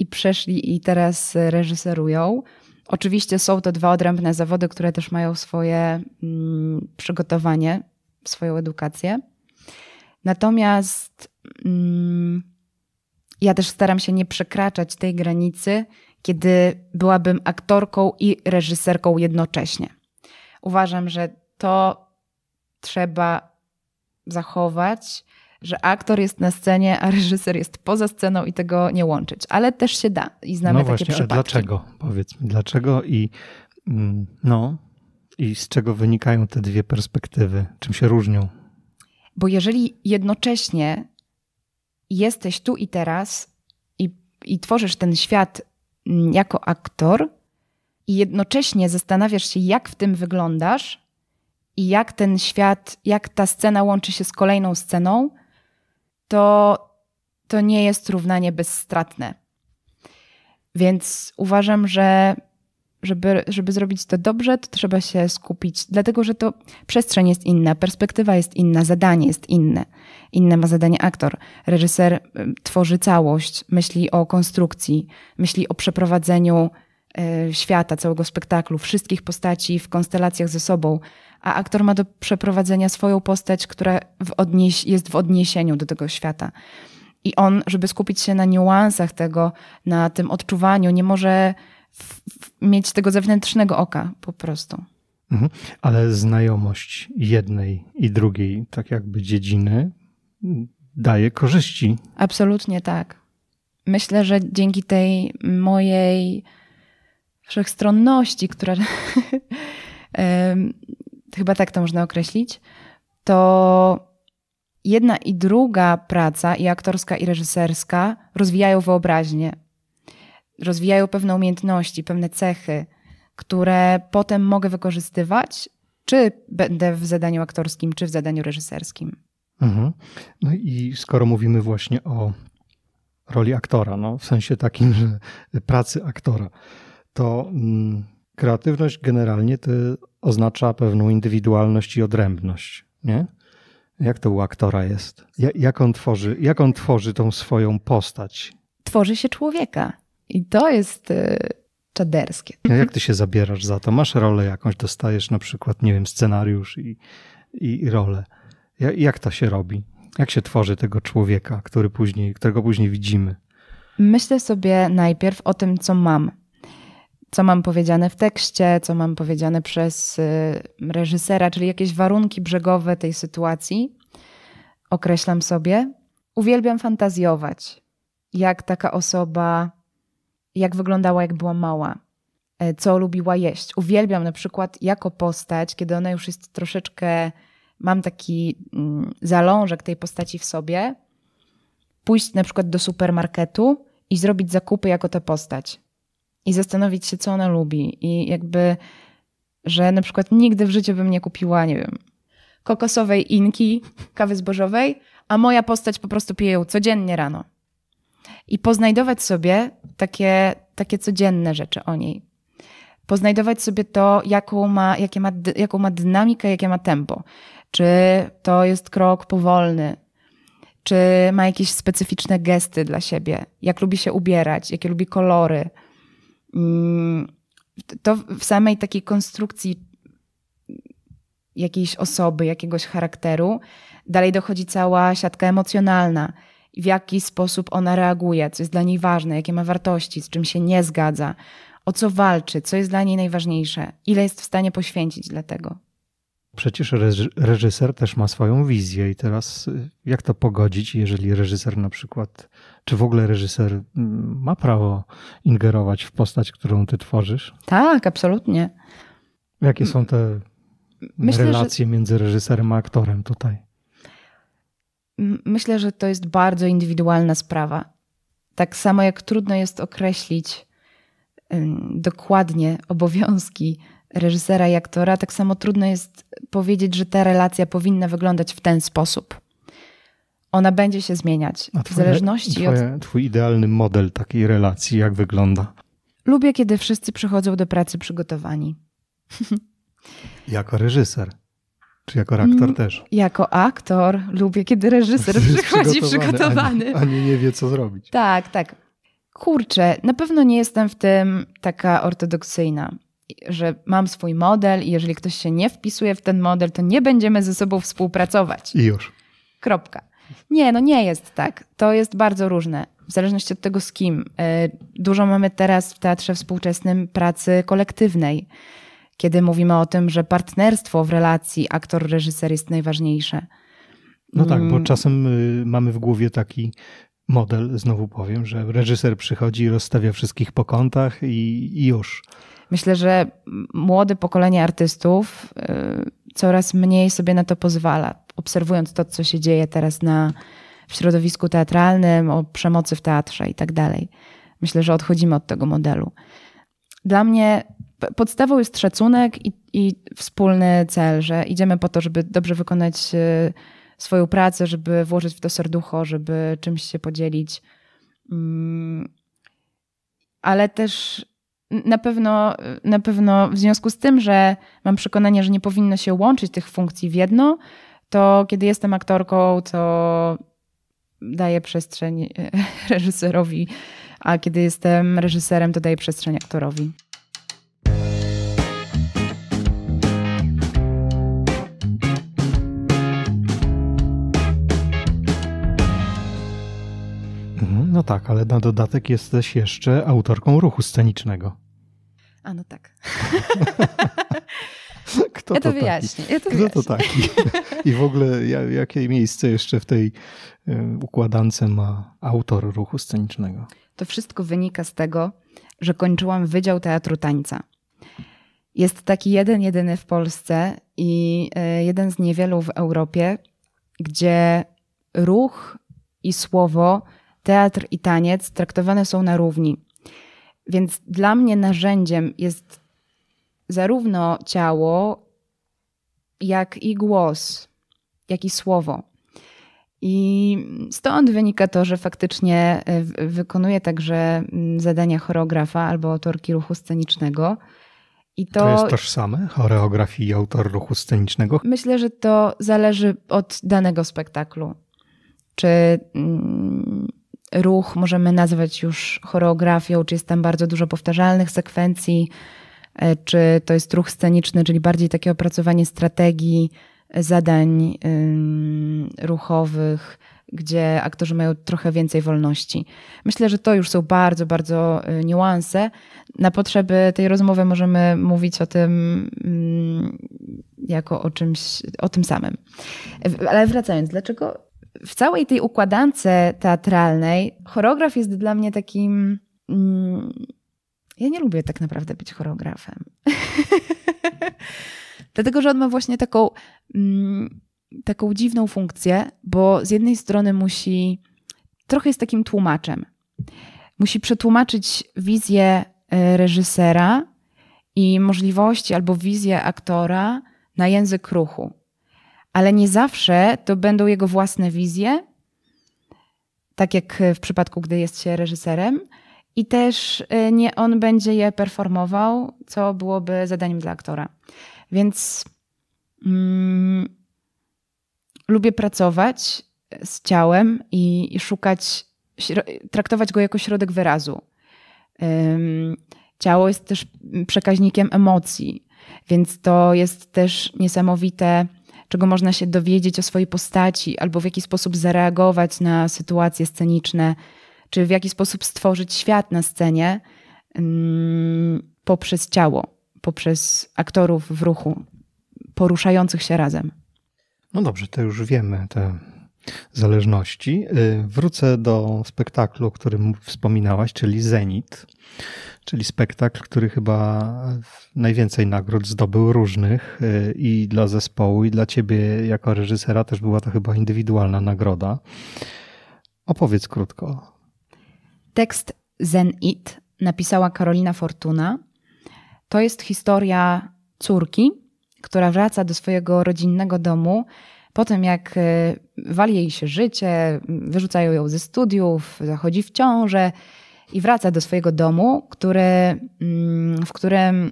i przeszli i teraz reżyserują. Oczywiście są to dwa odrębne zawody, które też mają swoje mm, przygotowanie, swoją edukację. Natomiast mm, ja też staram się nie przekraczać tej granicy, kiedy byłabym aktorką i reżyserką jednocześnie. Uważam, że to trzeba zachować że aktor jest na scenie, a reżyser jest poza sceną i tego nie łączyć. Ale też się da i znamy no takie właśnie, przypadki. A dlaczego? Powiedz mi, dlaczego i mm, no i z czego wynikają te dwie perspektywy? Czym się różnią? Bo jeżeli jednocześnie jesteś tu i teraz i, i tworzysz ten świat mm, jako aktor i jednocześnie zastanawiasz się, jak w tym wyglądasz i jak ten świat, jak ta scena łączy się z kolejną sceną, to, to nie jest równanie bezstratne. Więc uważam, że żeby, żeby zrobić to dobrze, to trzeba się skupić, dlatego że to przestrzeń jest inna, perspektywa jest inna, zadanie jest inne. Inne ma zadanie aktor. Reżyser tworzy całość, myśli o konstrukcji, myśli o przeprowadzeniu e, świata, całego spektaklu, wszystkich postaci w konstelacjach ze sobą, a aktor ma do przeprowadzenia swoją postać, która w jest w odniesieniu do tego świata. I on, żeby skupić się na niuansach tego, na tym odczuwaniu, nie może mieć tego zewnętrznego oka po prostu. Mhm. Ale znajomość jednej i drugiej, tak jakby dziedziny, daje korzyści. Absolutnie tak. Myślę, że dzięki tej mojej wszechstronności, która chyba tak to można określić, to jedna i druga praca, i aktorska, i reżyserska, rozwijają wyobraźnię, rozwijają pewne umiejętności, pewne cechy, które potem mogę wykorzystywać, czy będę w zadaniu aktorskim, czy w zadaniu reżyserskim. Mhm. No i skoro mówimy właśnie o roli aktora, no, w sensie takim, że pracy aktora, to mm, kreatywność generalnie to oznacza pewną indywidualność i odrębność. Nie? Jak to u aktora jest? Jak on tworzy, jak on tworzy tą swoją postać? Tworzy się człowieka. I to jest y, czaderskie. A jak ty się zabierasz za to? Masz rolę jakąś, dostajesz na przykład, nie wiem, scenariusz i, i, i rolę. Jak, jak to się robi? Jak się tworzy tego człowieka, który później, którego później widzimy? Myślę sobie najpierw o tym, co mam co mam powiedziane w tekście, co mam powiedziane przez y, reżysera, czyli jakieś warunki brzegowe tej sytuacji, określam sobie. Uwielbiam fantazjować, jak taka osoba, jak wyglądała, jak była mała, e, co lubiła jeść. Uwielbiam na przykład jako postać, kiedy ona już jest troszeczkę, mam taki mm, zalążek tej postaci w sobie, pójść na przykład do supermarketu i zrobić zakupy jako ta postać i zastanowić się, co ona lubi. I jakby, że na przykład nigdy w życiu bym nie kupiła, nie wiem, kokosowej inki, kawy zbożowej, a moja postać po prostu pije ją codziennie rano. I poznajdować sobie takie, takie codzienne rzeczy o niej. Poznajdować sobie to, jaką ma, jakie ma, jaką ma dynamikę, jakie ma tempo. Czy to jest krok powolny, czy ma jakieś specyficzne gesty dla siebie, jak lubi się ubierać, jakie lubi kolory Mm, to w samej takiej konstrukcji jakiejś osoby, jakiegoś charakteru, dalej dochodzi cała siatka emocjonalna. W jaki sposób ona reaguje, co jest dla niej ważne, jakie ma wartości, z czym się nie zgadza, o co walczy, co jest dla niej najważniejsze, ile jest w stanie poświęcić dla tego. Przecież reżyser też ma swoją wizję i teraz y, jak to pogodzić, jeżeli reżyser na przykład czy w ogóle reżyser mm, ma prawo ingerować w postać, którą ty tworzysz? Tak, absolutnie. Jakie są te Myślę, relacje że... między reżyserem a aktorem tutaj? Myślę, że to jest bardzo indywidualna sprawa. Tak samo jak trudno jest określić dokładnie obowiązki reżysera i aktora, tak samo trudno jest powiedzieć, że ta relacja powinna wyglądać w ten sposób ona będzie się zmieniać. A w zależności twoje, od. Twój idealny model takiej relacji, jak wygląda? Lubię, kiedy wszyscy przychodzą do pracy przygotowani. Jako reżyser. Czy jako aktor mm, też? Jako aktor lubię, kiedy reżyser przychodzi przygotowany. Ani, ani nie wie, co zrobić. Tak, tak. Kurczę, na pewno nie jestem w tym taka ortodoksyjna, że mam swój model i jeżeli ktoś się nie wpisuje w ten model, to nie będziemy ze sobą współpracować. I już. Kropka. Nie, no nie jest tak. To jest bardzo różne, w zależności od tego z kim. E, dużo mamy teraz w teatrze współczesnym pracy kolektywnej, kiedy mówimy o tym, że partnerstwo w relacji aktor-reżyser jest najważniejsze. No tak, bo mm. czasem y, mamy w głowie taki model, znowu powiem, że reżyser przychodzi, rozstawia wszystkich po kątach i, i już. Myślę, że młode pokolenie artystów y, coraz mniej sobie na to pozwala. Obserwując to, co się dzieje teraz na, w środowisku teatralnym, o przemocy w teatrze i tak dalej. Myślę, że odchodzimy od tego modelu. Dla mnie podstawą jest szacunek i, i wspólny cel, że idziemy po to, żeby dobrze wykonać y, swoją pracę, żeby włożyć w to serducho, żeby czymś się podzielić. Mm, ale też na pewno, na pewno w związku z tym, że mam przekonanie, że nie powinno się łączyć tych funkcji w jedno, to kiedy jestem aktorką, to daję przestrzeń e, reżyserowi, a kiedy jestem reżyserem, to daję przestrzeń aktorowi. No tak, ale na dodatek jesteś jeszcze autorką ruchu scenicznego. A no tak. Kto ja to, to wyjaśnię. Ja to Kto wyjaśnię. to taki? I w ogóle jakie miejsce jeszcze w tej e, układance ma autor ruchu scenicznego? To wszystko wynika z tego, że kończyłam Wydział Teatru Tańca. Jest taki jeden, jedyny w Polsce i e, jeden z niewielu w Europie, gdzie ruch i słowo teatr i taniec traktowane są na równi. Więc dla mnie narzędziem jest zarówno ciało, jak i głos, jak i słowo. I stąd wynika to, że faktycznie e, wykonuję także mm, zadania choreografa albo autorki ruchu scenicznego. I to, to jest tożsame, choreografii i autor ruchu scenicznego? Myślę, że to zależy od danego spektaklu. Czy mm, ruch możemy nazwać już choreografią, czy jest tam bardzo dużo powtarzalnych sekwencji, e, czy to jest ruch sceniczny, czyli bardziej takie opracowanie strategii, e, zadań ruchowych, gdzie aktorzy mają trochę więcej wolności. Myślę, że to już są bardzo, bardzo e, niuanse. Na potrzeby tej rozmowy możemy mówić o tym mm, jako o czymś, o tym samym. Ale wracając, dlaczego w całej tej układance teatralnej choreograf jest dla mnie takim. Mm, ja nie lubię tak naprawdę być choreografem. Dlatego, że on ma właśnie taką, mm, taką dziwną funkcję, bo z jednej strony musi. Trochę jest takim tłumaczem. Musi przetłumaczyć wizję e, reżysera i możliwości albo wizję aktora na język ruchu ale nie zawsze to będą jego własne wizje, tak jak w przypadku, gdy jest się reżyserem, i też y, nie on będzie je performował, co byłoby zadaniem dla aktora. Więc mm, lubię pracować z ciałem i, i szukać, traktować go jako środek wyrazu. ciało jest też przekaźnikiem emocji, więc to jest też niesamowite czego można się dowiedzieć o swojej postaci, albo w jaki sposób zareagować na sytuacje sceniczne, czy w jaki sposób stworzyć świat na scenie mm, poprzez ciało, poprzez aktorów w ruchu, poruszających się razem. No dobrze, to już wiemy te zależności. Y, wrócę do spektaklu, o którym wspominałaś, czyli Zenit czyli spektakl, który chyba najwięcej nagród zdobył różnych y, i dla zespołu, i dla ciebie jako reżysera też była to chyba indywidualna nagroda. Opowiedz krótko. Tekst Zen It napisała Karolina Fortuna. To jest historia córki, która wraca do swojego rodzinnego domu po tym, jak y, wali jej się życie, wyrzucają ją ze studiów, zachodzi w ciążę i wraca do swojego domu, który, mm, w którym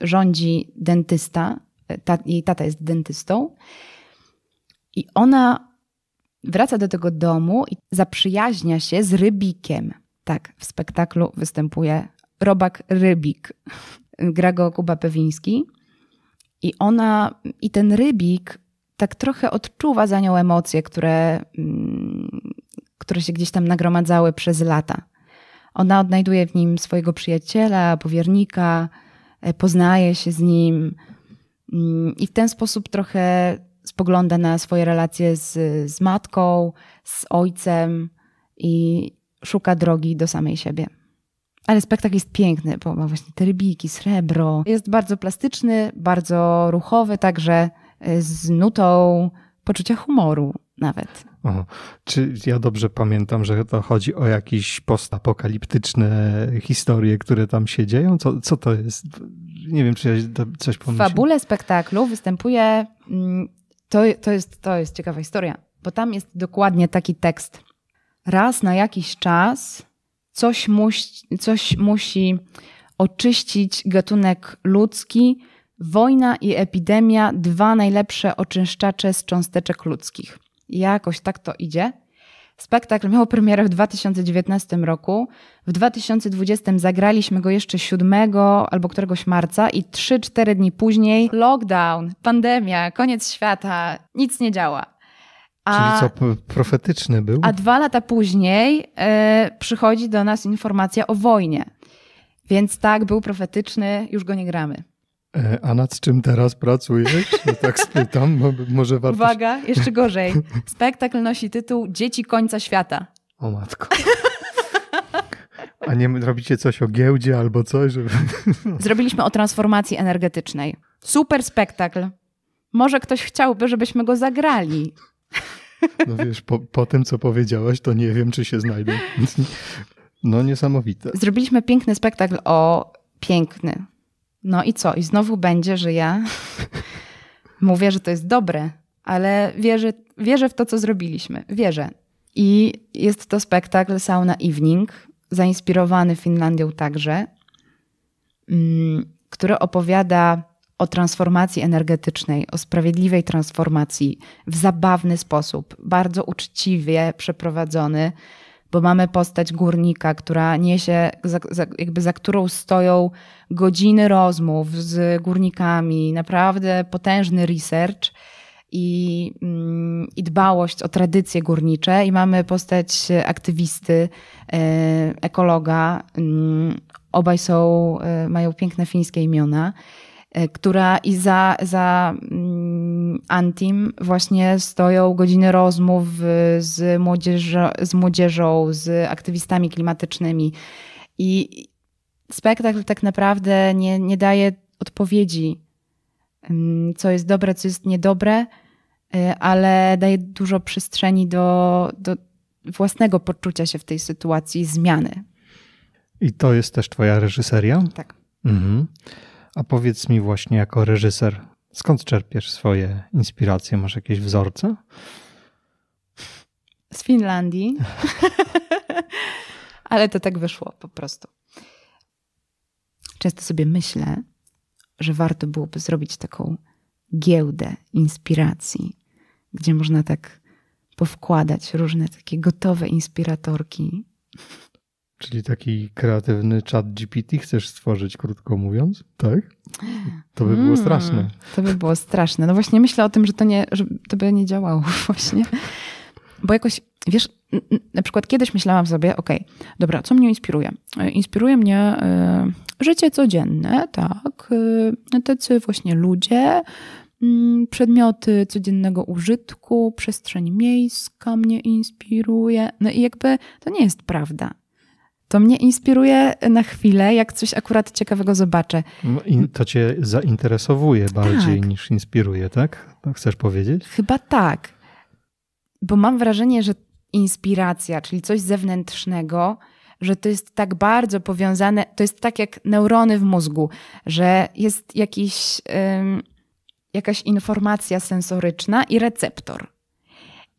rządzi dentysta. E, ta, jej tata jest dentystą. I ona wraca do tego domu i zaprzyjaźnia się z rybikiem. Tak, w spektaklu występuje robak rybik. Gra go Kuba Pewiński. I ona, i ten rybik tak trochę odczuwa za nią emocje, które, mm, które się gdzieś tam nagromadzały przez lata. Ona odnajduje w nim swojego przyjaciela, powiernika, e, poznaje się z nim mm, i w ten sposób trochę spogląda na swoje relacje z, z matką, z ojcem i szuka drogi do samej siebie. Ale spektakl jest piękny, bo ma właśnie te rybiki, srebro. Jest bardzo plastyczny, bardzo ruchowy, także e, z nutą poczucia humoru nawet. Czy ja dobrze pamiętam, że to chodzi o jakieś postapokaliptyczne historie, które tam się dzieją? Co, co to jest? Nie wiem, czy ja coś pomyślałem. W fabule spektaklu występuje, mm, to, to, jest, to jest ciekawa historia, bo tam jest dokładnie taki tekst. Raz na jakiś czas coś musi, coś musi oczyścić gatunek ludzki, wojna i epidemia, dwa najlepsze oczyszczacze z cząsteczek ludzkich – Jakoś tak to idzie. Spektakl miał premierę w 2019 roku. W 2020 zagraliśmy go jeszcze 7 albo któregoś marca i 3-4 dni później lockdown, pandemia, koniec świata, nic nie działa. A, Czyli co, profetyczny był? A dwa lata później e, przychodzi do nas informacja o wojnie. Więc tak, był profetyczny, już go nie gramy. E, a nad czym teraz pracujesz? No tak spytam, może warto. Uwaga, jeszcze gorzej. Spektakl nosi tytuł Dzieci końca świata. O matko. A nie robicie coś o giełdzie albo coś? Żeby... Zrobiliśmy o transformacji energetycznej. Super spektakl. Może ktoś chciałby, żebyśmy go zagrali. No wiesz, po, po tym co powiedziałaś, to nie wiem, czy się znajdę. No niesamowite. Zrobiliśmy piękny spektakl o piękny no i co? I znowu będzie, że ja mówię, że to jest dobre, ale wierzę, wierzę w to, co zrobiliśmy. Wierzę. I jest to spektakl Sauna Evening, zainspirowany Finlandią także, mm, który opowiada o transformacji energetycznej, o sprawiedliwej transformacji w zabawny sposób, bardzo uczciwie przeprowadzony bo mamy postać górnika, która niesie, za, za, jakby za którą stoją godziny rozmów z górnikami, naprawdę potężny research i, mm, i dbałość o tradycje górnicze, i mamy postać aktywisty, e, ekologa. Mm, obaj są, e, mają piękne fińskie imiona, e, która i za, za mm, Antim właśnie stoją godziny rozmów y, z, młodzieżo, z młodzieżą, z aktywistami klimatycznymi. I spektakl tak naprawdę nie, nie daje odpowiedzi, mm, co jest dobre, co jest niedobre, y, ale daje dużo przestrzeni do, do własnego poczucia się w tej sytuacji, zmiany. I to jest też Twoja reżyseria? Tak. Mhm. A powiedz mi właśnie, jako reżyser, Skąd czerpiesz swoje inspiracje? Masz jakieś wzorce? Z Finlandii. Ale to tak wyszło po prostu. Często sobie myślę, że warto byłoby zrobić taką giełdę inspiracji, gdzie można tak powkładać różne takie gotowe inspiratorki Czyli taki kreatywny chat GPT chcesz stworzyć, krótko mówiąc, tak? To by było mm, straszne. To by było straszne. No właśnie myślę o tym, że to, nie, że to by nie działało właśnie. Bo jakoś, wiesz, na przykład kiedyś myślałam sobie, ok, dobra, co mnie inspiruje? E, inspiruje mnie y, życie codzienne, tak, y, e, tacy właśnie ludzie, przedmioty codziennego użytku, przestrzeń miejska mnie inspiruje. No i jakby to nie jest prawda, to mnie inspiruje na chwilę, jak coś akurat ciekawego zobaczę. No to cię zainteresowuje bardziej tak. niż inspiruje, tak? tak? Chcesz powiedzieć? Chyba tak. Bo mam wrażenie, że inspiracja, czyli coś zewnętrznego, że to jest tak bardzo powiązane, to jest tak jak neurony w mózgu, że jest jakiś, jakaś informacja sensoryczna i receptor.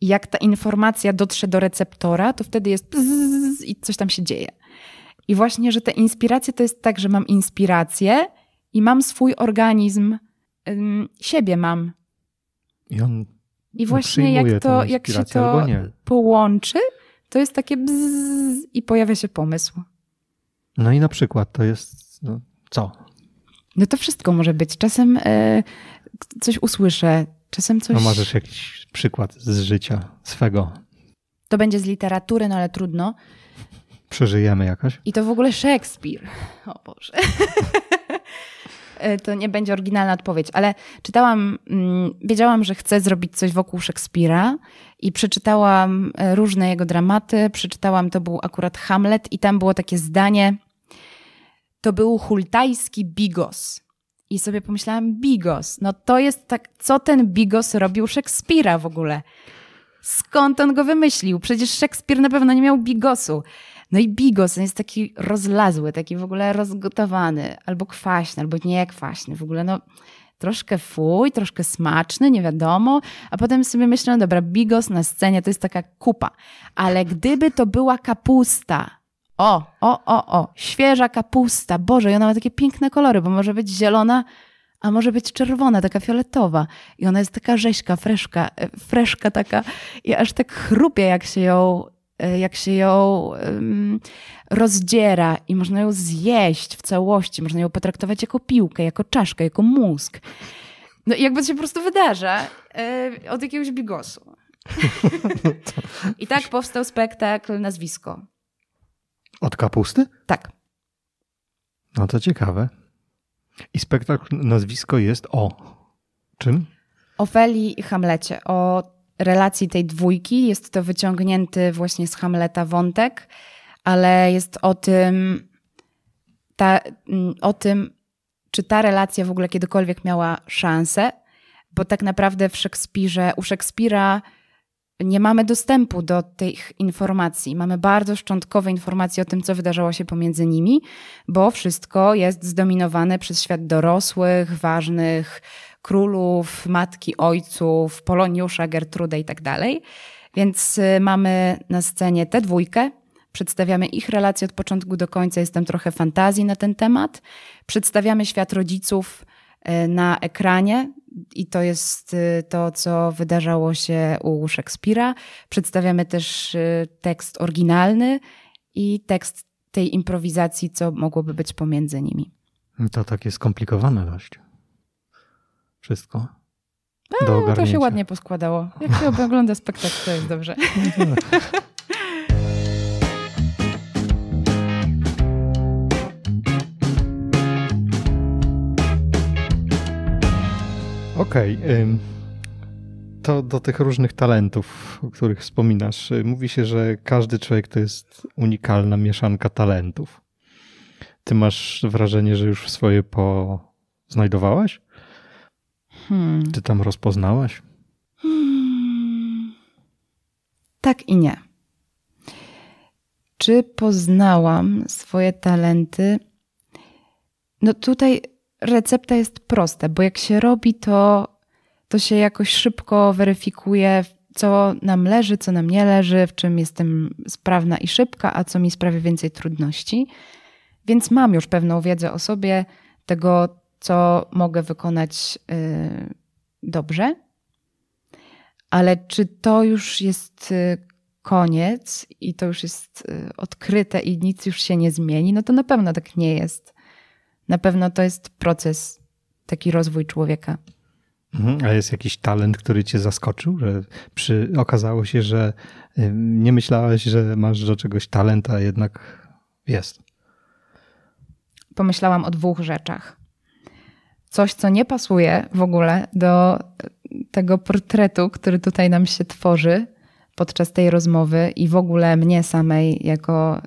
I jak ta informacja dotrze do receptora, to wtedy jest i coś tam się dzieje. I właśnie, że te inspiracje to jest tak, że mam inspirację i mam swój organizm, ym, siebie mam. I on i właśnie jak, to, jak się to połączy, to jest takie bzzz i pojawia się pomysł. No i na przykład to jest no, co? No to wszystko może być. Czasem e, coś usłyszę, czasem coś. No możesz jakiś przykład z życia swego. To będzie z literatury, no ale trudno. Przeżyjemy jakoś. I to w ogóle Szekspir. O Boże. E, to nie będzie oryginalna odpowiedź, ale czytałam, mm, wiedziałam, że chcę zrobić coś wokół Szekspira i przeczytałam e, różne jego dramaty. Przeczytałam, to był akurat Hamlet, i tam było takie zdanie. To był hultajski bigos. I sobie pomyślałam, bigos. No to jest tak, co ten bigos robił Szekspira w ogóle? Skąd on go wymyślił? Przecież Szekspir na pewno nie miał bigosu. No i bigos on jest taki rozlazły, taki w ogóle rozgotowany, albo kwaśny, albo nie kwaśny. W ogóle no troszkę fuj, troszkę smaczny, nie wiadomo. A potem sobie myślę, no dobra, bigos na scenie to jest taka kupa. Ale gdyby to była kapusta, o, o, o, o, świeża kapusta, Boże, i ona ma takie piękne kolory, bo może być zielona, a może być czerwona, taka fioletowa. I ona jest taka rzeźka, freszka, e, freszka taka. I aż tak chrupie, jak się ją E, jak się ją rozdziera i można ją zjeść w całości, można ją potraktować jako piłkę, jako czaszkę, jako mózg. No i jakby to się po prostu wydarza e, od jakiegoś bigosu. I tak powstał spektakl Nazwisko. Od kapusty? Tak. No to ciekawe. I spektakl nazwisko jest o czym? Ofeli i Hamlecie, o relacji tej dwójki. Jest to wyciągnięty właśnie z Hamleta wątek, ale jest o tym, ta, mm, o tym, czy ta relacja w ogóle kiedykolwiek miała szansę, bo tak naprawdę w Szekspirze, u Szekspira nie mamy dostępu do tych informacji. Mamy bardzo szczątkowe informacje o tym, co wydarzało się pomiędzy nimi, bo wszystko jest zdominowane przez świat dorosłych, ważnych, królów, matki, ojców, Poloniusza, Gertrudę i tak dalej. Więc y, mamy na scenie tę dwójkę, przedstawiamy ich relacje od początku do końca, Jestem trochę fantazji na ten temat. Przedstawiamy świat rodziców y, na ekranie i to jest y, to, co wydarzało się u Szekspira. Przedstawiamy też tekst oryginalny i tekst tej improwizacji, co mogłoby być pomiędzy nimi. To takie skomplikowane dość wszystko. A, do to się ładnie poskładało. Jak się ogląda spektakl, to jest dobrze. No Okej. Okay, to do tych różnych talentów, o których wspominasz. Mówi się, że każdy człowiek to jest unikalna mieszanka talentów. Ty masz wrażenie, że już swoje po znajdowałaś? Hmm. Ty tam rozpoznałaś? Hmm. Tak i nie. Czy poznałam swoje talenty? No tutaj recepta jest prosta, bo jak się robi, to, to się jakoś szybko weryfikuje, co nam leży, co nam nie leży, w czym jestem sprawna i szybka, a co mi sprawia więcej trudności. Więc mam już pewną wiedzę o sobie, tego co mogę wykonać y, dobrze, ale czy to już jest y, koniec i to już jest y, odkryte i nic już się nie zmieni, no to na pewno tak nie jest. Na pewno to jest proces, taki rozwój człowieka. Mhm. A jest jakiś talent, który cię zaskoczył, że przy, okazało się, że nie myślałeś, że masz do czegoś talent, a jednak jest. Pomyślałam o dwóch rzeczach coś, co nie pasuje w ogóle do tego portretu, który tutaj nam się tworzy podczas tej rozmowy i w ogóle mnie samej jako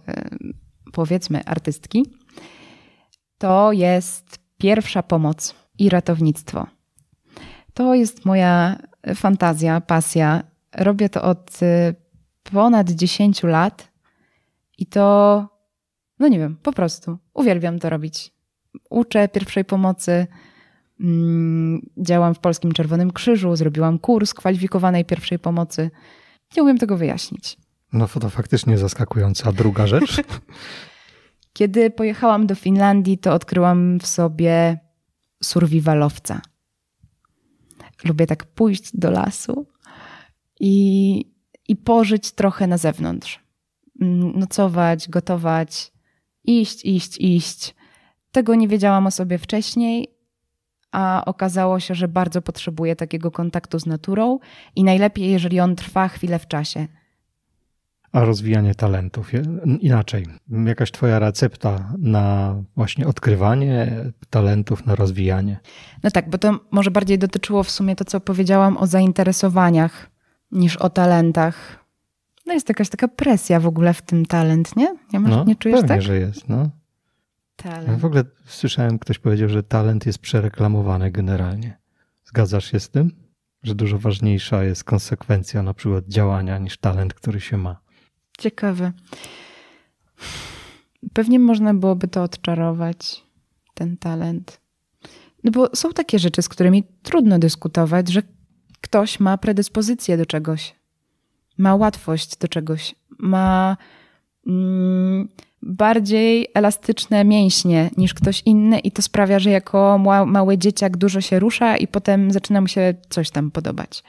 powiedzmy artystki, to jest pierwsza pomoc i ratownictwo. To jest moja fantazja, pasja. Robię to od y, ponad 10 lat i to, no nie wiem, po prostu uwielbiam to robić. Uczę pierwszej pomocy, Mm, działam w Polskim Czerwonym Krzyżu, zrobiłam kurs kwalifikowanej pierwszej pomocy. Nie umiem tego wyjaśnić. No to faktycznie zaskakująca druga rzecz. Kiedy pojechałam do Finlandii, to odkryłam w sobie survivalowca. Lubię tak pójść do lasu i, i pożyć trochę na zewnątrz. Mm, nocować, gotować, iść, iść, iść. Tego nie wiedziałam o sobie wcześniej a okazało się, że bardzo potrzebuje takiego kontaktu z naturą i najlepiej, jeżeli on trwa chwilę w czasie. A rozwijanie talentów inaczej. Jakaś Twoja recepta na właśnie odkrywanie talentów, na rozwijanie? No tak, bo to może bardziej dotyczyło w sumie to, co powiedziałam o zainteresowaniach niż o talentach. No jest jakaś taka presja w ogóle w tym talent, nie? Ja może no, nie czujesz pewnie, tak? że jest, no. Talent. Ja w ogóle słyszałem, ktoś powiedział, że talent jest przereklamowany generalnie. Zgadzasz się z tym? Że dużo ważniejsza jest konsekwencja na przykład działania niż talent, który się ma. Ciekawe. Pewnie można byłoby to odczarować, ten talent. No bo są takie rzeczy, z którymi trudno dyskutować, że ktoś ma predyspozycję do czegoś, ma łatwość do czegoś, ma. Mm, bardziej elastyczne mięśnie niż ktoś inny i to sprawia, że jako mały dzieciak dużo się rusza i potem zaczyna mu się coś tam podobać.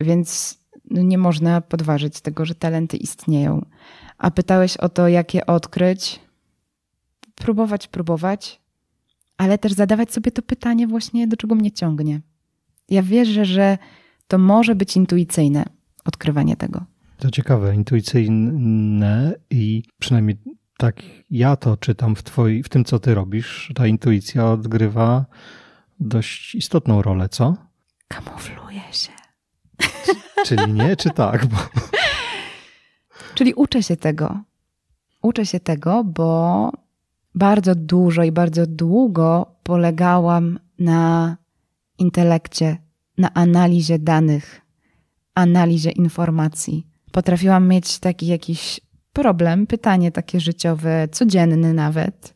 Więc no, nie można podważyć tego, że talenty istnieją. A pytałeś o to, jak je odkryć. Próbować, próbować, ale też zadawać sobie to pytanie właśnie, do czego mnie ciągnie. Ja wierzę, że to może być intuicyjne odkrywanie tego. To ciekawe, intuicyjne i przynajmniej tak ja to czytam w, twoi, w tym, co ty robisz. Ta intuicja odgrywa dość istotną rolę, co? Kamufluje się. C czyli nie, czy tak? Bo... Czyli uczę się tego. Uczę się tego, bo bardzo dużo i bardzo długo polegałam na intelekcie, na analizie danych, analizie informacji, Potrafiłam mieć taki jakiś problem, pytanie takie życiowe, codzienny nawet,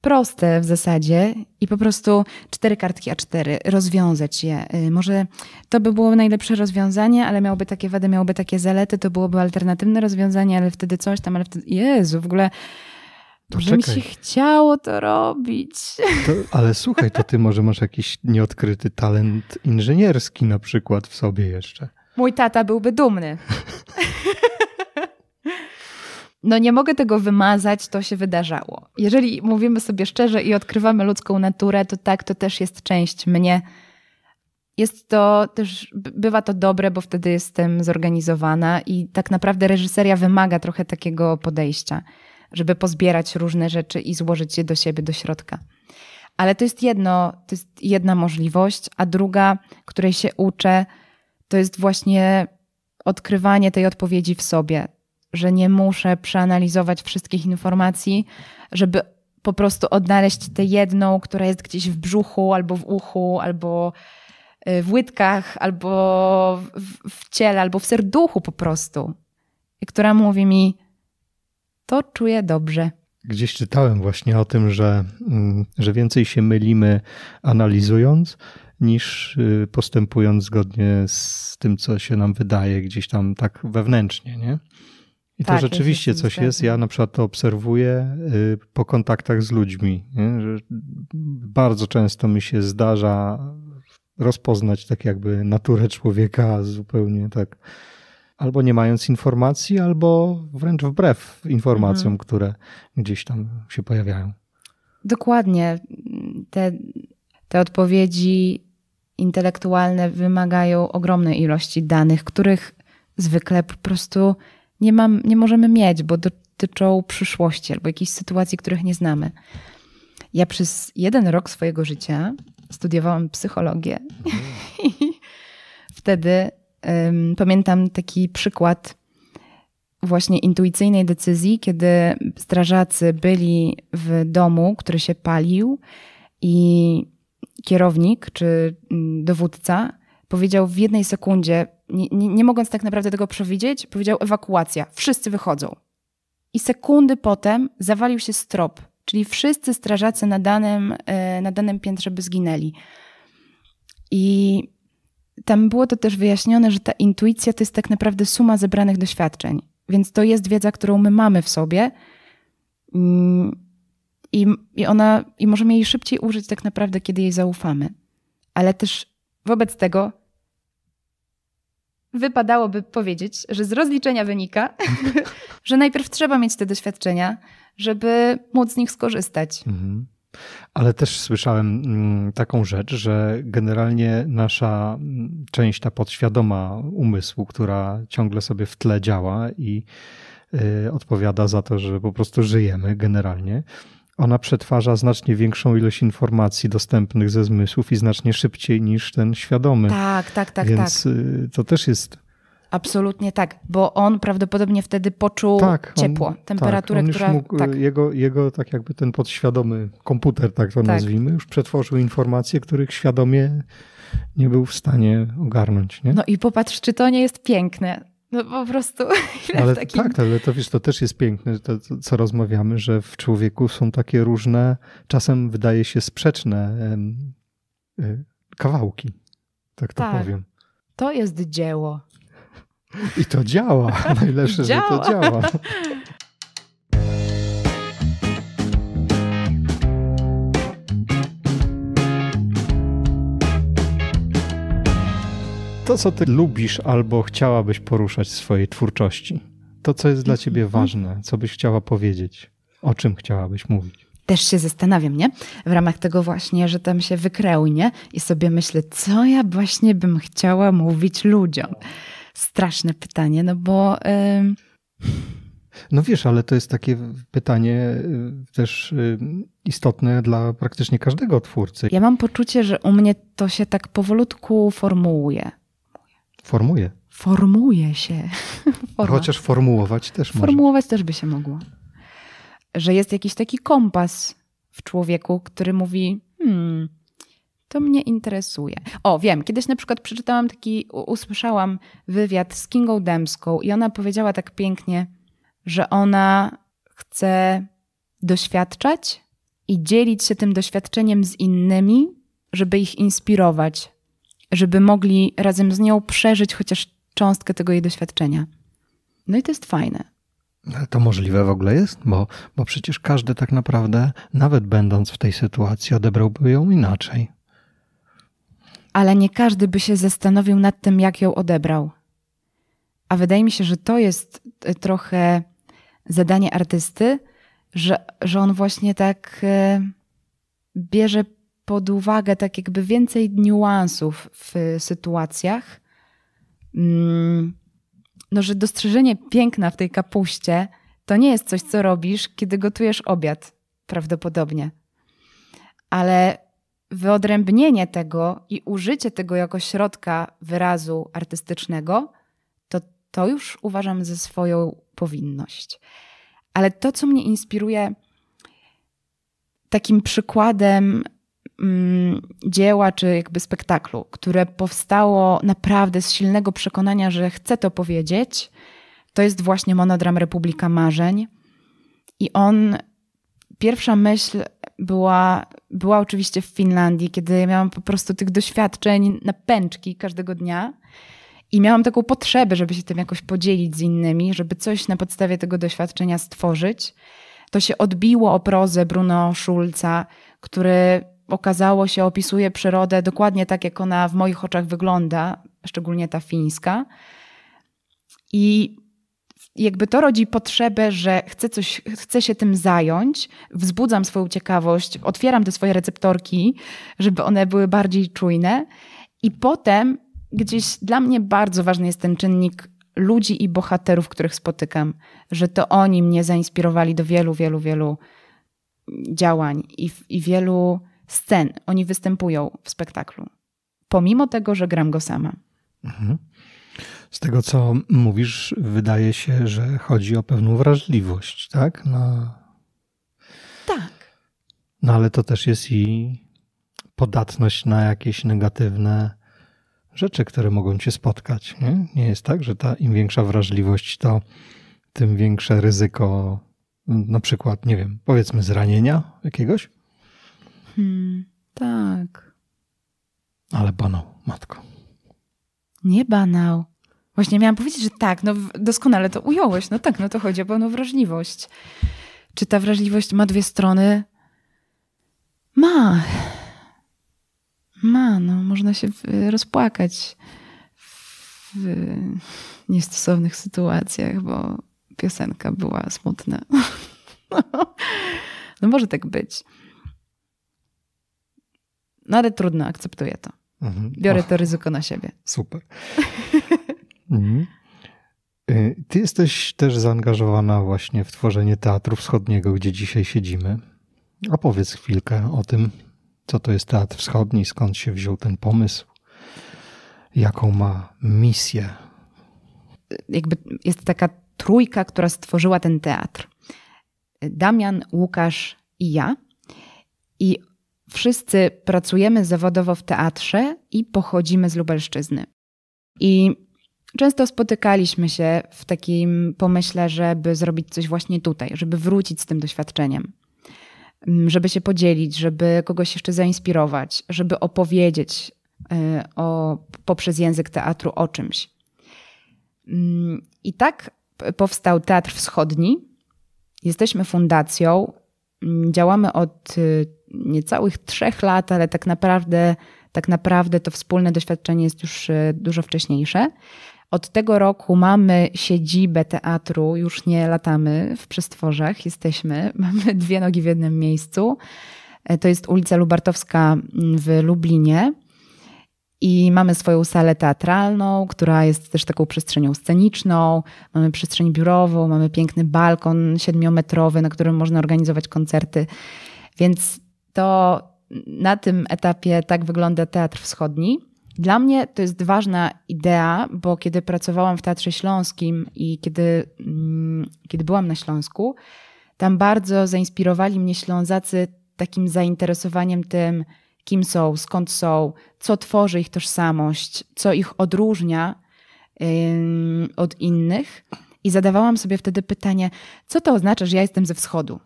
proste w zasadzie i po prostu cztery kartki A4, rozwiązać je. Y, może to by było najlepsze rozwiązanie, ale miałoby takie wady, miałoby takie zalety, to byłoby alternatywne rozwiązanie, ale wtedy coś tam, ale wtedy... Jezu, w ogóle... To że mi się chciało to robić. To, ale słuchaj, to ty może masz jakiś nieodkryty talent inżynierski na przykład w sobie jeszcze. Mój tata byłby dumny. No nie mogę tego wymazać, to się wydarzało. Jeżeli mówimy sobie szczerze i odkrywamy ludzką naturę, to tak, to też jest część mnie. Jest to też, bywa to dobre, bo wtedy jestem zorganizowana i tak naprawdę reżyseria wymaga trochę takiego podejścia, żeby pozbierać różne rzeczy i złożyć je do siebie, do środka. Ale to jest jedno, to jest jedna możliwość, a druga, której się uczę, to jest właśnie odkrywanie tej odpowiedzi w sobie, że nie muszę przeanalizować wszystkich informacji, żeby po prostu odnaleźć tę jedną, która jest gdzieś w brzuchu, albo w uchu, albo y, w łydkach, albo w ciele, albo w serduchu po prostu. I która mówi mi, to czuję dobrze. Gdzieś czytałem właśnie o tym, że, mm, że więcej się mylimy analizując, niż y, postępując zgodnie z tym, co się nam wydaje gdzieś tam tak wewnętrznie, nie? I tak, to rzeczywiście coś jest. Ja na przykład to obserwuję y, po kontaktach z ludźmi. bardzo często mi się zdarza rozpoznać tak jakby naturę człowieka zupełnie tak. Albo nie mając informacji, albo wręcz wbrew informacjom, mhm. które gdzieś tam się pojawiają. Dokładnie. Te, te odpowiedzi intelektualne wymagają ogromnej ilości danych, których zwykle po prostu nie, mam, nie możemy mieć, bo dotyczą przyszłości albo jakichś sytuacji, których nie znamy. Ja przez jeden rok swojego życia studiowałam psychologię mm. i wtedy um, pamiętam taki przykład właśnie intuicyjnej decyzji, kiedy strażacy byli w domu, który się palił i kierownik czy mm, dowódca powiedział w jednej sekundzie, nie, nie, nie mogąc tak naprawdę tego przewidzieć, powiedział ewakuacja, wszyscy wychodzą. I sekundy potem zawalił się strop, czyli wszyscy strażacy na danym, e, na danym piętrze by zginęli. I tam było to też wyjaśnione, że ta intuicja to jest tak naprawdę suma zebranych doświadczeń. Więc to jest wiedza, którą my mamy w sobie. Mm, i, i ona, i możemy jej szybciej użyć tak naprawdę, kiedy jej zaufamy. Ale też wobec tego wypadałoby powiedzieć, że z rozliczenia wynika, że najpierw trzeba mieć te doświadczenia, żeby móc z nich skorzystać. Mhm. Ale też słyszałem mm, taką rzecz, że generalnie nasza mm, część ta podświadoma umysłu, która ciągle sobie w tle działa i y, odpowiada za to, że po prostu żyjemy generalnie, ona przetwarza znacznie większą ilość informacji dostępnych ze zmysłów i znacznie szybciej niż ten świadomy. Tak, tak, tak. Więc tak. Y, to też jest. Absolutnie tak, bo on prawdopodobnie wtedy poczuł tak, on, ciepło, tak, temperaturę, tak, on która. Mógł, y, tak. Jego, jego, tak jakby ten podświadomy komputer, tak to tak. nazwijmy, już przetworzył informacje, których świadomie nie był w stanie ogarnąć. Nie? No i popatrz, czy to nie jest piękne. No po prostu. Ale takim... tak, ale to wiesz, to też jest piękne, to, co rozmawiamy, że w człowieku są takie różne, czasem wydaje się sprzeczne e, kawałki. Tak to tak. powiem. To jest dzieło. I to działa. Najlepsze, działa. że to działa. to, co ty lubisz albo chciałabyś poruszać w swojej twórczości. To, co jest dla ciebie mhm. ważne, co byś chciała powiedzieć, o czym chciałabyś mówić też się zastanawiam, nie? W ramach tego właśnie, że tam się wykrełnię i sobie myślę, co ja właśnie bym chciała mówić ludziom. Straszne pytanie, no bo. No wiesz, ale to jest takie pytanie y, też y, istotne dla praktycznie każdego twórcy. Ja mam poczucie, że u mnie to się tak powolutku formułuje. Formuje. Formuje się. Forma. Chociaż formułować też może. Formułować też by się mogło. Że jest jakiś taki kompas w człowieku, który mówi, hmm, to mnie interesuje. O, wiem, kiedyś na przykład przeczytałam taki, usłyszałam wywiad z Kingą Demską i ona powiedziała tak pięknie, że ona chce doświadczać i dzielić się tym doświadczeniem z innymi, żeby ich inspirować żeby mogli razem z nią przeżyć chociaż cząstkę tego jej doświadczenia. No i to jest fajne. No, ale to możliwe w ogóle jest, bo, bo przecież każdy tak naprawdę, nawet będąc w tej sytuacji, odebrałby ją inaczej. Ale nie każdy by się zastanowił nad tym, jak ją odebrał. A wydaje mi się, że to jest e, trochę zadanie artysty, że, że on właśnie tak e, bierze pod uwagę tak jakby więcej niuansów w sytuacjach. Mm, no, że dostrzeżenie piękna w tej kapuście to nie jest coś, co robisz, kiedy gotujesz obiad, prawdopodobnie. Ale wyodrębnienie tego i użycie tego jako środka wyrazu artystycznego, to, to już uważam za swoją powinność. Ale to, co mnie inspiruje, takim przykładem Mm, dzieła czy jakby spektaklu, które powstało naprawdę z silnego przekonania, że chcę to powiedzieć, to jest właśnie monodram Republika Marzeń. I on, pierwsza myśl była, była oczywiście w Finlandii, kiedy miałam po prostu tych doświadczeń na pęczki każdego dnia. I miałam taką potrzebę, żeby się tym jakoś podzielić z innymi, żeby coś na podstawie tego doświadczenia stworzyć. To się odbiło o prozę Bruno Schulza, który okazało się, opisuje przyrodę dokładnie tak, jak ona w moich oczach wygląda, szczególnie ta fińska. I jakby to rodzi potrzebę, że chcę, coś, chcę się tym zająć, wzbudzam swoją ciekawość, otwieram te swoje receptorki, żeby one były bardziej czujne. I potem gdzieś dla mnie bardzo ważny jest ten czynnik ludzi i bohaterów, których spotykam, że to oni mnie zainspirowali do wielu, wielu, wielu działań i, i wielu scen. Oni występują w spektaklu, pomimo tego, że gram go sama. Mhm. Z tego, co mówisz, wydaje się, że chodzi o pewną wrażliwość, tak? Tak. No ale to też jest i podatność na jakieś negatywne rzeczy, które mogą cię spotkać. Nie, nie jest tak, że ta im większa wrażliwość, to tym większe ryzyko, na przykład, nie wiem, powiedzmy zranienia jakiegoś? Hmm, tak. Ale banał, matko. Nie banał. Właśnie miałam powiedzieć, że tak, no doskonale to ująłeś. No tak, no to chodzi o pełną wrażliwość. Czy ta wrażliwość ma dwie strony? Ma. Ma, no można się rozpłakać w niestosownych sytuacjach, bo piosenka była smutna. No, no może tak być. No ale trudno, akceptuję to. Mhm. Biorę Ach, to ryzyko na siebie. Super. mhm. Y, ty jesteś też zaangażowana właśnie w tworzenie Teatru Wschodniego, gdzie dzisiaj siedzimy. Opowiedz chwilkę o tym, co to jest Teatr Wschodni, skąd się wziął ten pomysł, jaką ma misję. Jakby jest taka trójka, która stworzyła ten teatr. Damian, Łukasz i ja. I wszyscy pracujemy zawodowo w teatrze i pochodzimy z Lubelszczyzny. I często spotykaliśmy się w takim pomyśle, żeby zrobić coś właśnie tutaj, żeby wrócić z tym doświadczeniem, mm, żeby się podzielić, żeby kogoś jeszcze zainspirować, żeby opowiedzieć y, o, poprzez język teatru o czymś. Mm, I tak powstał Teatr Wschodni. Jesteśmy fundacją, mm, działamy od y, niecałych trzech lat, ale tak naprawdę, tak naprawdę to wspólne doświadczenie jest już e, dużo wcześniejsze. Od tego roku mamy siedzibę teatru, już nie latamy w przestworzach, jesteśmy, mamy dwie nogi w jednym miejscu. E, to jest ulica Lubartowska mm, w Lublinie. I mamy swoją salę teatralną, która jest też taką przestrzenią sceniczną, mamy przestrzeń biurową, mamy piękny balkon siedmiometrowy, na którym można organizować koncerty. Więc to na tym etapie tak wygląda teatr wschodni. Dla mnie to jest ważna idea, bo kiedy pracowałam w Teatrze Śląskim i kiedy, mm, kiedy byłam na Śląsku, tam bardzo zainspirowali mnie Ślązacy takim zainteresowaniem tym, kim są, skąd są, co tworzy ich tożsamość, co ich odróżnia yy, od innych. I zadawałam sobie wtedy pytanie, co to oznacza, że ja jestem ze wschodu?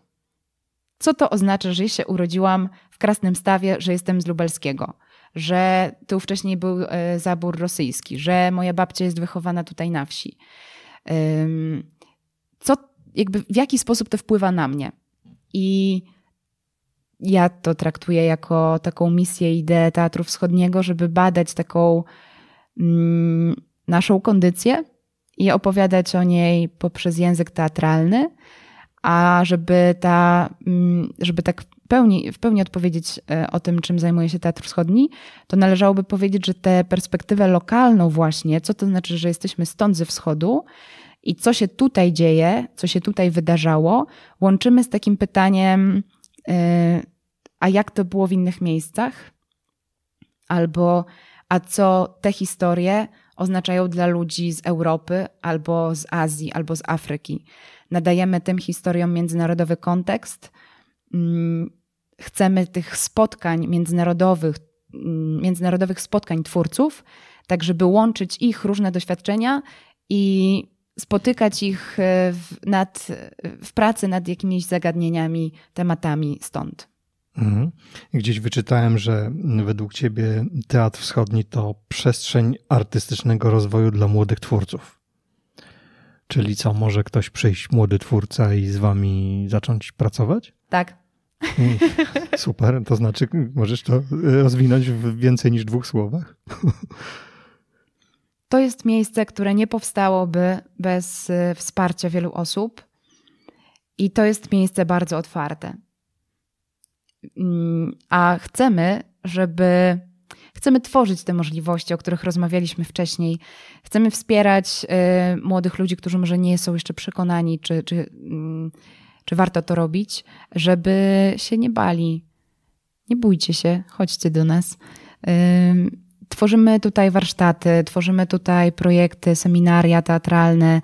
co to oznacza, że się urodziłam w Krasnym Stawie, że jestem z Lubelskiego, że tu wcześniej był e, zabór rosyjski, że moja babcia jest wychowana tutaj na wsi. Co, jakby w jaki sposób to wpływa na mnie? I ja to traktuję jako taką misję, ideę Teatru Wschodniego, żeby badać taką mm, naszą kondycję i opowiadać o niej poprzez język teatralny a żeby ta, mm, żeby tak pełni, w pełni odpowiedzieć e, o tym, czym zajmuje się Teatr Wschodni, to należałoby powiedzieć, że tę perspektywę lokalną właśnie, co to znaczy, że jesteśmy stąd ze wschodu i co się tutaj dzieje, co się tutaj wydarzało, łączymy z takim pytaniem, e, a jak to było w innych miejscach? Albo a co te historie oznaczają dla ludzi z Europy albo z Azji, albo z Afryki. Nadajemy tym historiom międzynarodowy kontekst. Mm, chcemy tych spotkań międzynarodowych, mm, międzynarodowych spotkań twórców, tak żeby łączyć ich różne doświadczenia i spotykać ich e, w, nad, e, w pracy nad jakimiś zagadnieniami, tematami stąd. Mhm. Gdzieś wyczytałem, że według ciebie Teatr Wschodni to przestrzeń artystycznego rozwoju dla młodych twórców. Czyli co, może ktoś przyjść, młody twórca, i z wami zacząć pracować? Tak. Super, to znaczy, możesz to y, rozwinąć w więcej niż dwóch słowach. To jest miejsce, które nie powstałoby bez y, wsparcia wielu osób, i to jest miejsce bardzo otwarte. Mm, a chcemy, żeby chcemy tworzyć te możliwości, o których rozmawialiśmy wcześniej. Chcemy wspierać y, młodych ludzi, którzy może nie są jeszcze przekonani, czy, czy, mm, czy warto to robić, żeby się nie bali. Nie bójcie się, chodźcie do nas. tworzymy tutaj warsztaty, tworzymy tutaj projekty, seminaria teatralne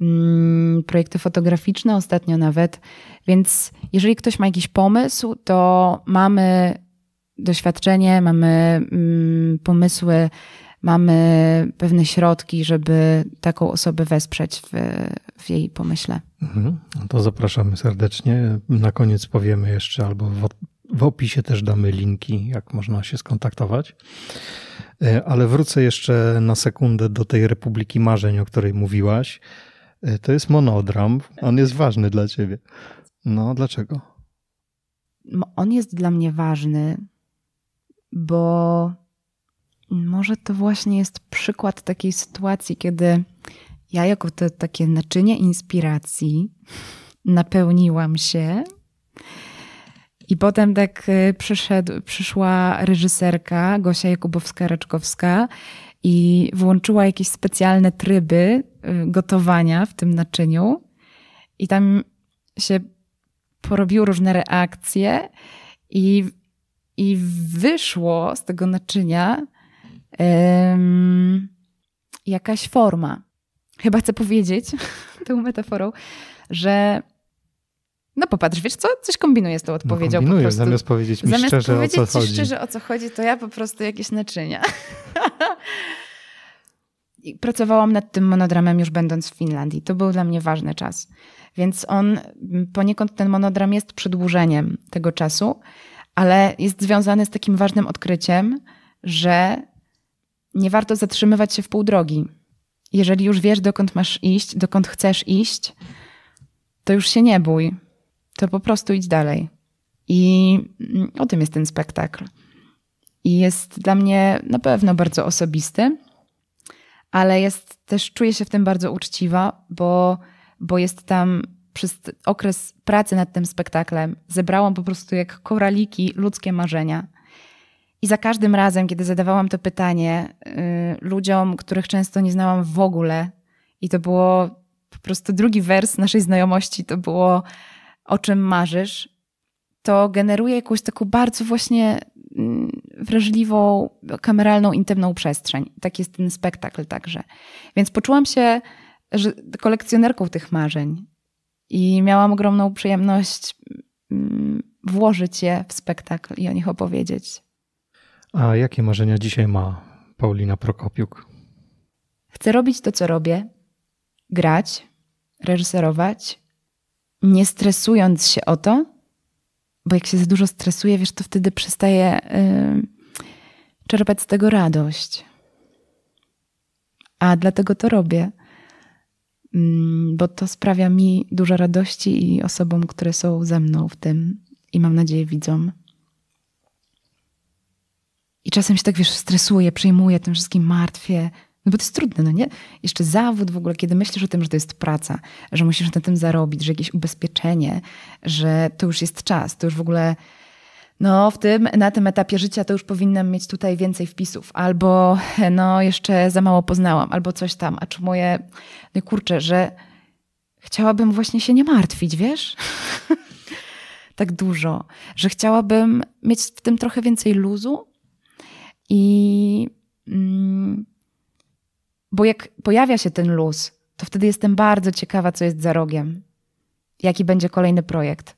Mm, projekty fotograficzne ostatnio nawet. Więc jeżeli ktoś ma jakiś pomysł, to mamy doświadczenie, mamy mm, pomysły, mamy pewne środki, żeby taką osobę wesprzeć w, w jej pomyśle. Mhm. No to zapraszamy serdecznie. Na koniec powiemy jeszcze albo w, w opisie też damy linki, jak można się skontaktować. E, ale wrócę jeszcze na sekundę do tej Republiki Marzeń, o której mówiłaś. E, to jest monodram. On jest ważny dla ciebie. No, dlaczego? On jest dla mnie ważny, bo może to właśnie jest przykład takiej sytuacji, kiedy ja jako te, takie naczynie inspiracji napełniłam się. I potem tak e, przyszedł, przyszła reżyserka Gosia Jakubowska-Raczkowska i włączyła jakieś specjalne tryby y, gotowania w tym naczyniu. I tam się porobiły różne reakcje i, i wyszło z tego naczynia um, jakaś forma. Chyba chcę powiedzieć tą metaforą, że no popatrz, wiesz co? Coś kombinuję z tą no odpowiedzią. No kombinuję, po prostu. zamiast powiedzieć mi zamiast szczerze powiedzieć o co chodzi. szczerze o co chodzi, to ja po prostu jakieś naczynia. I pracowałam nad tym monodramem już będąc w Finlandii. To był dla mnie ważny czas. Więc on, poniekąd ten monodram jest przedłużeniem tego czasu, ale jest związany z takim ważnym odkryciem, że nie warto zatrzymywać się w pół drogi. Jeżeli już wiesz, dokąd masz iść, dokąd chcesz iść, to już się nie bój to po prostu idź dalej. I mm, o tym jest ten spektakl. I jest dla mnie na pewno bardzo osobisty, ale jest też czuję się w tym bardzo uczciwa, bo, bo jest tam przez okres pracy nad tym spektaklem zebrałam po prostu jak koraliki ludzkie marzenia. I za każdym razem, kiedy zadawałam to pytanie y, ludziom, których często nie znałam w ogóle, i to było po prostu drugi wers naszej znajomości, to było o czym marzysz, to generuje jakąś taką bardzo właśnie mm, wrażliwą, kameralną, intymną przestrzeń. Tak jest ten spektakl także. Więc poczułam się że kolekcjonerką tych marzeń i miałam ogromną przyjemność mm, włożyć je w spektakl i o nich opowiedzieć. A jakie marzenia dzisiaj ma Paulina Prokopiuk? Chcę robić to, co robię, grać, reżyserować, nie stresując się o to, bo jak się za dużo stresuje, wiesz, to wtedy przestaje yy, czerpać z tego radość. A dlatego to robię, yy, bo to sprawia mi dużo radości i osobom, które są ze mną w tym i mam nadzieję widzą. I czasem się tak, wiesz, stresuję, przejmuję tym wszystkim, martwię, no bo to jest trudne, no nie? Jeszcze zawód w ogóle, kiedy myślisz o tym, że to jest praca, że musisz na tym zarobić, że jakieś ubezpieczenie, że to już jest czas, to już w ogóle no w tym, na tym etapie życia to już powinnam mieć tutaj więcej wpisów, albo no jeszcze za mało poznałam, albo coś tam, a czy moje, no kurczę, że chciałabym właśnie się nie martwić, wiesz? tak dużo, że chciałabym mieć w tym trochę więcej luzu i... Mm, bo jak pojawia się ten luz, to wtedy jestem bardzo ciekawa, co jest za rogiem. Jaki będzie kolejny projekt,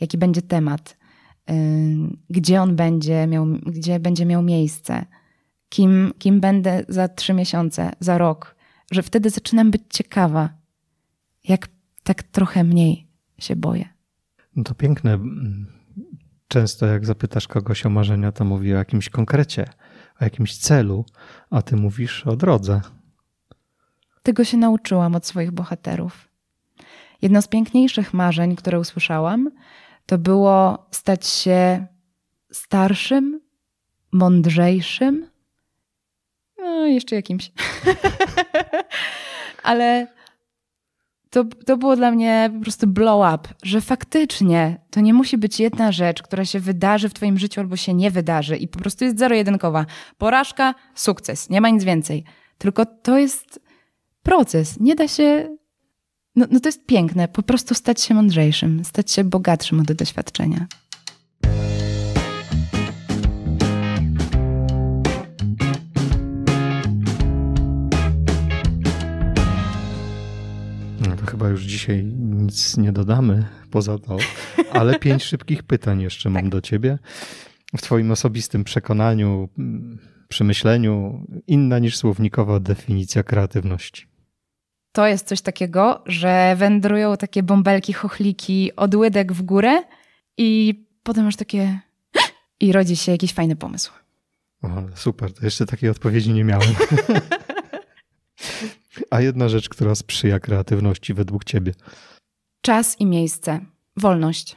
jaki będzie temat, gdzie on będzie miał, gdzie będzie miał miejsce, kim, kim będę za trzy miesiące, za rok, że wtedy zaczynam być ciekawa, jak tak trochę mniej się boję. No to piękne. Często jak zapytasz kogoś o marzenia, to mówi o jakimś konkrecie, o jakimś celu, a ty mówisz o drodze, tego się nauczyłam od swoich bohaterów. Jedno z piękniejszych marzeń, które usłyszałam, to było stać się starszym, mądrzejszym, no, jeszcze jakimś. Ale to, to było dla mnie po prostu blow up, że faktycznie to nie musi być jedna rzecz, która się wydarzy w Twoim życiu albo się nie wydarzy i po prostu jest zero-jedynkowa. Porażka, sukces, nie ma nic więcej. Tylko to jest proces. Nie da się. No, no to jest piękne, po prostu stać się mądrzejszym, stać się bogatszym od doświadczenia. No to chyba już dzisiaj nic nie dodamy poza to, ale pięć szybkich pytań jeszcze mam tak. do ciebie. W twoim osobistym przekonaniu, mm, przemyśleniu, inna niż słownikowa definicja kreatywności to jest coś takiego, że wędrują takie bąbelki, chochliki od łydek w górę i potem masz takie i rodzi się jakiś fajny pomysł. O, super, to jeszcze takiej odpowiedzi nie miałem. A jedna rzecz, która sprzyja kreatywności według ciebie? Czas i miejsce. Wolność.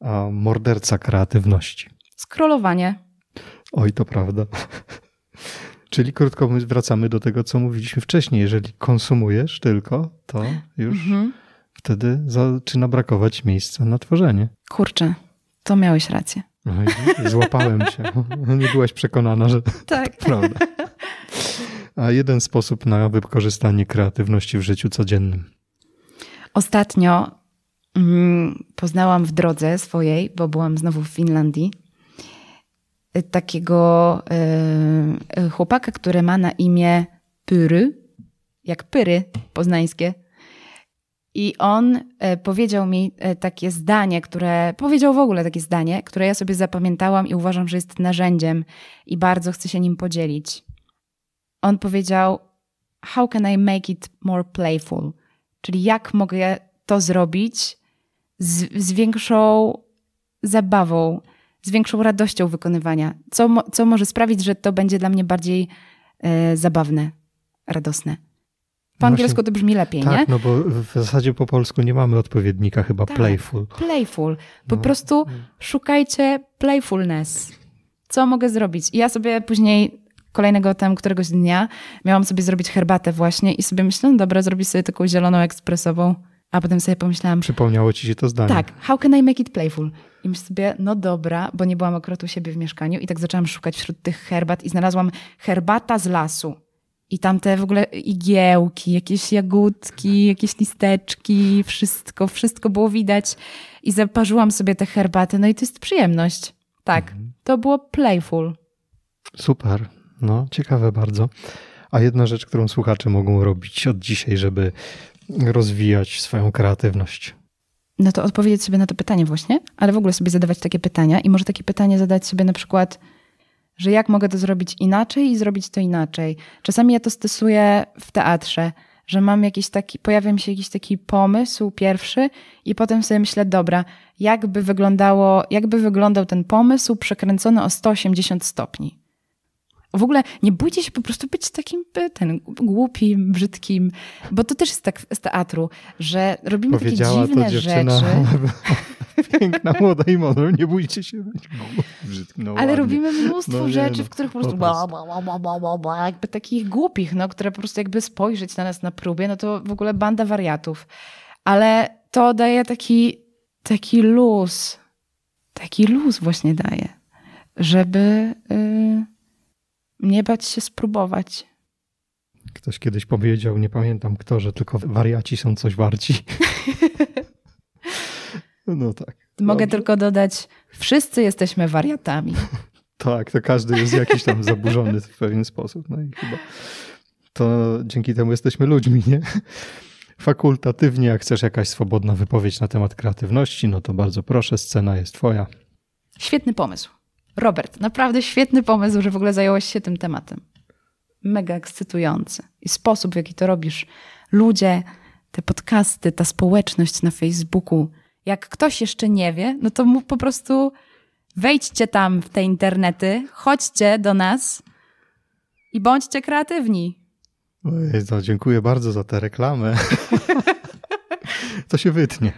A morderca kreatywności? Skrolowanie. Oj, to prawda. Czyli krótko mówiąc, wracamy do tego, co mówiliśmy wcześniej. Jeżeli konsumujesz tylko, to już mhm. wtedy zaczyna brakować miejsca na tworzenie. Kurczę, to miałeś rację. No złapałem się. Nie byłaś przekonana, że tak. to prawda. A jeden sposób na wykorzystanie kreatywności w życiu codziennym. Ostatnio mm, poznałam w drodze swojej, bo byłam znowu w Finlandii takiego e, chłopaka, który ma na imię Pyry, jak Pyry poznańskie. I on e, powiedział mi e, takie zdanie, które powiedział w ogóle takie zdanie, które ja sobie zapamiętałam i uważam, że jest narzędziem i bardzo chcę się nim podzielić. On powiedział: How can I make it more playful? Czyli jak mogę to zrobić z, z większą zabawą, z większą radością wykonywania, co, co może sprawić, że to będzie dla mnie bardziej e, zabawne, radosne. Po angielsku to brzmi lepiej, tak, nie? no bo w zasadzie po polsku nie mamy odpowiednika chyba tak, playful. Playful. Po no. prostu mm. szukajcie playfulness. Co mogę zrobić? I ja sobie później kolejnego tam któregoś dnia miałam sobie zrobić herbatę właśnie i sobie myślę, no dobra, zrobię sobie taką zieloną ekspresową a potem sobie pomyślałam... Przypomniało ci się to zdanie. Tak, how can I make it playful? I myślę sobie, no dobra, bo nie byłam akurat u siebie w mieszkaniu i tak zaczęłam szukać wśród tych herbat i znalazłam herbata z lasu. I tam te w ogóle igiełki, jakieś jagódki, jakieś listeczki, wszystko, wszystko było widać. I zaparzyłam sobie te herbaty, no i to jest przyjemność. Tak, mhm. to było playful. Super, no ciekawe bardzo. A jedna rzecz, którą słuchacze mogą robić od dzisiaj, żeby rozwijać swoją kreatywność? No to odpowiedzieć sobie na to pytanie właśnie, ale w ogóle sobie zadawać takie pytania i może takie pytanie zadać sobie na przykład, że jak mogę to zrobić inaczej i zrobić to inaczej. Czasami ja to stosuję w teatrze, że mam jakiś taki, pojawia mi się jakiś taki pomysł pierwszy i potem sobie myślę, dobra, jakby wyglądało, jakby wyglądał ten pomysł przekręcony o 180 stopni. W ogóle nie bójcie się po prostu być takim e, ten głupim, brzydkim, bo to też jest tak z teatru, że robimy takie dziwne rzeczy. Piękna, młoda i mądra, nie bójcie się być brzydkim. No, Ale robimy no mnóstwo no, rzeczy, no, w których po prostu ba, ba, ba, jakby takich głupich, no, które po prostu jakby spojrzeć na nas na próbie, no to w ogóle banda wariatów. Ale to daje taki, taki luz, taki luz właśnie daje, żeby... Yy nie bać się spróbować. Ktoś kiedyś powiedział, nie pamiętam kto, że tylko wariaci są coś warci. no tak. Mogę Dobrze. tylko dodać, wszyscy jesteśmy wariatami. tak, to każdy jest jakiś tam zaburzony w pewien sposób. No i chyba to dzięki temu jesteśmy ludźmi, nie? Fakultatywnie, jak chcesz jakaś swobodna wypowiedź na temat kreatywności, no to bardzo proszę, scena jest twoja. Świetny pomysł. Robert, naprawdę świetny pomysł, że w ogóle zająłeś się tym tematem. Mega ekscytujący. I sposób, w jaki to robisz. Ludzie, te podcasty, ta społeczność na Facebooku. Jak ktoś jeszcze nie wie, no to mu po prostu wejdźcie tam w te internety, chodźcie do nas i bądźcie kreatywni. Ojej, no dziękuję bardzo za tę reklamę. to się wytnie.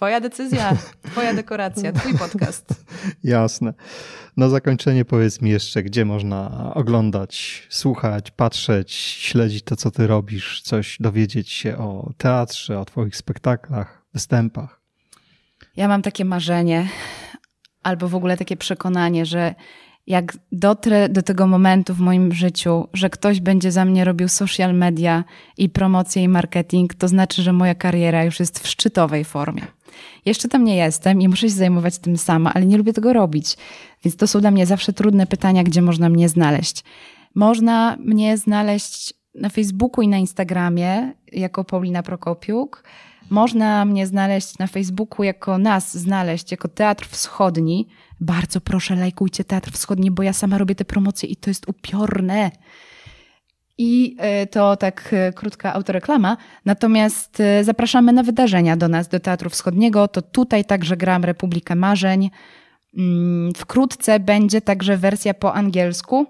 Twoja decyzja, Twoja dekoracja, Twój podcast. Jasne. Na zakończenie powiedz mi jeszcze, gdzie można oglądać, słuchać, patrzeć, śledzić to, co Ty robisz, coś dowiedzieć się o teatrze, o Twoich spektaklach, występach. Ja mam takie marzenie, albo w ogóle takie przekonanie, że jak dotrę do tego momentu w moim życiu, że ktoś będzie za mnie robił social media i promocję i marketing, to znaczy, że moja kariera już jest w szczytowej formie. Jeszcze tam nie jestem i muszę się zajmować tym sama, ale nie lubię tego robić. Więc to są dla mnie zawsze trudne pytania, gdzie można mnie znaleźć. Można mnie znaleźć na Facebooku i na Instagramie jako Paulina Prokopiuk. Można mnie znaleźć na Facebooku jako nas znaleźć, jako Teatr Wschodni. Bardzo proszę, lajkujcie Teatr Wschodni, bo ja sama robię te promocje i to jest upiorne. I e, to tak e, krótka autoreklama. Natomiast e, zapraszamy na wydarzenia do nas, do Teatru Wschodniego. To tutaj także gram Republikę Marzeń. Mm, wkrótce będzie także wersja po angielsku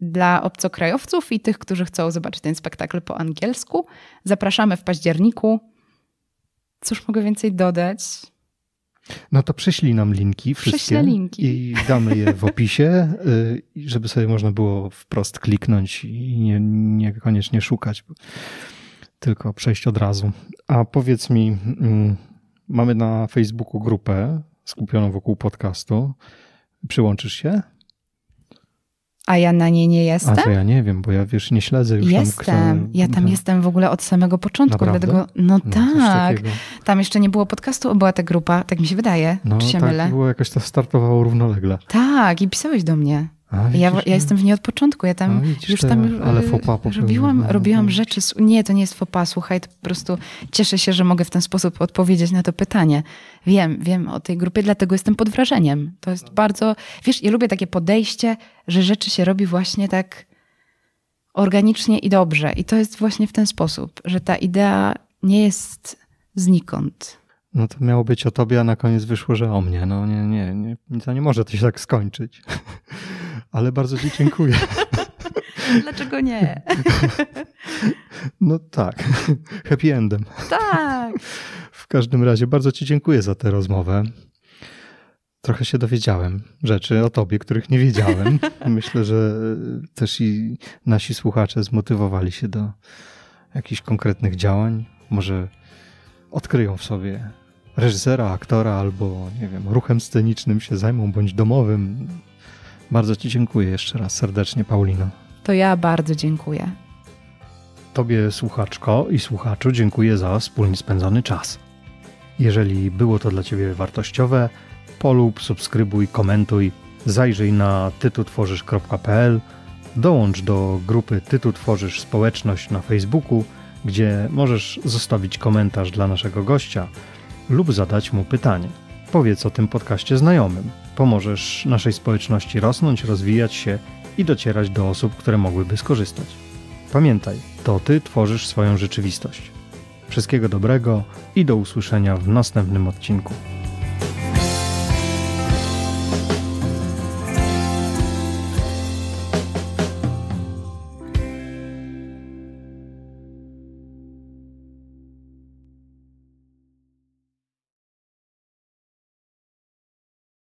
dla obcokrajowców i tych, którzy chcą zobaczyć ten spektakl po angielsku. Zapraszamy w październiku. Cóż mogę więcej dodać? No to prześlij nam linki wszystkie Prześlę linki. i damy je w opisie, y, żeby sobie można było wprost kliknąć i nie, niekoniecznie szukać, tylko przejść od razu. A powiedz mi, mm, mamy na Facebooku grupę skupioną wokół podcastu. Przyłączysz się? A ja na nie nie jestem? A to ja nie wiem, bo ja wiesz, nie śledzę już Jestem, tam, kto... ja tam no. jestem w ogóle od samego początku. Naprawdę? Dlatego, no, no tak, tam jeszcze nie było podcastu, była ta grupa, tak mi się wydaje, no, czy się tak, mylę? było jakoś to startowało równolegle. Tak, i pisałeś do mnie. A, ja, ja no. jestem w niej od początku. Ja tam A, już tam ale y, robiłam, robiłam rzeczy. Nie, to nie jest fopa, słuchaj, to po prostu cieszę się, że mogę w ten sposób odpowiedzieć na to pytanie. Wiem, wiem o tej grupie, dlatego jestem pod wrażeniem. To jest bardzo. Wiesz, ja lubię takie podejście, że rzeczy się robi właśnie tak organicznie i dobrze. I to jest właśnie w ten sposób, że ta idea nie jest znikąd. No to miało być o tobie, a na koniec wyszło, że o mnie. No nie, nie, nie to nie może to się tak skończyć. ale bardzo Ci dziękuję. Dlaczego nie? No tak, happy endem. Tak. W każdym razie bardzo Ci dziękuję za tę rozmowę. Trochę się dowiedziałem rzeczy o Tobie, których nie wiedziałem. Myślę, że też i nasi słuchacze zmotywowali się do jakichś konkretnych działań. Może odkryją w sobie reżysera, aktora albo, nie wiem, ruchem scenicznym się zajmą, bądź domowym. Bardzo Ci dziękuję jeszcze raz serdecznie, Paulina. To ja bardzo dziękuję. Tobie, słuchaczko i słuchaczu, dziękuję za wspólnie spędzony czas. Jeżeli było to dla Ciebie wartościowe, polub, subskrybuj, komentuj, zajrzyj na tytutworzysz.pl, dołącz do grupy Tytu Tworzysz Społeczność na Facebooku, gdzie możesz zostawić komentarz dla naszego gościa lub zadać mu pytanie. Powiedz o tym podcaście znajomym. Pomożesz naszej społeczności rosnąć, rozwijać się i docierać do osób, które mogłyby skorzystać. Pamiętaj, to ty tworzysz swoją rzeczywistość. Wszystkiego dobrego i do usłyszenia w następnym odcinku.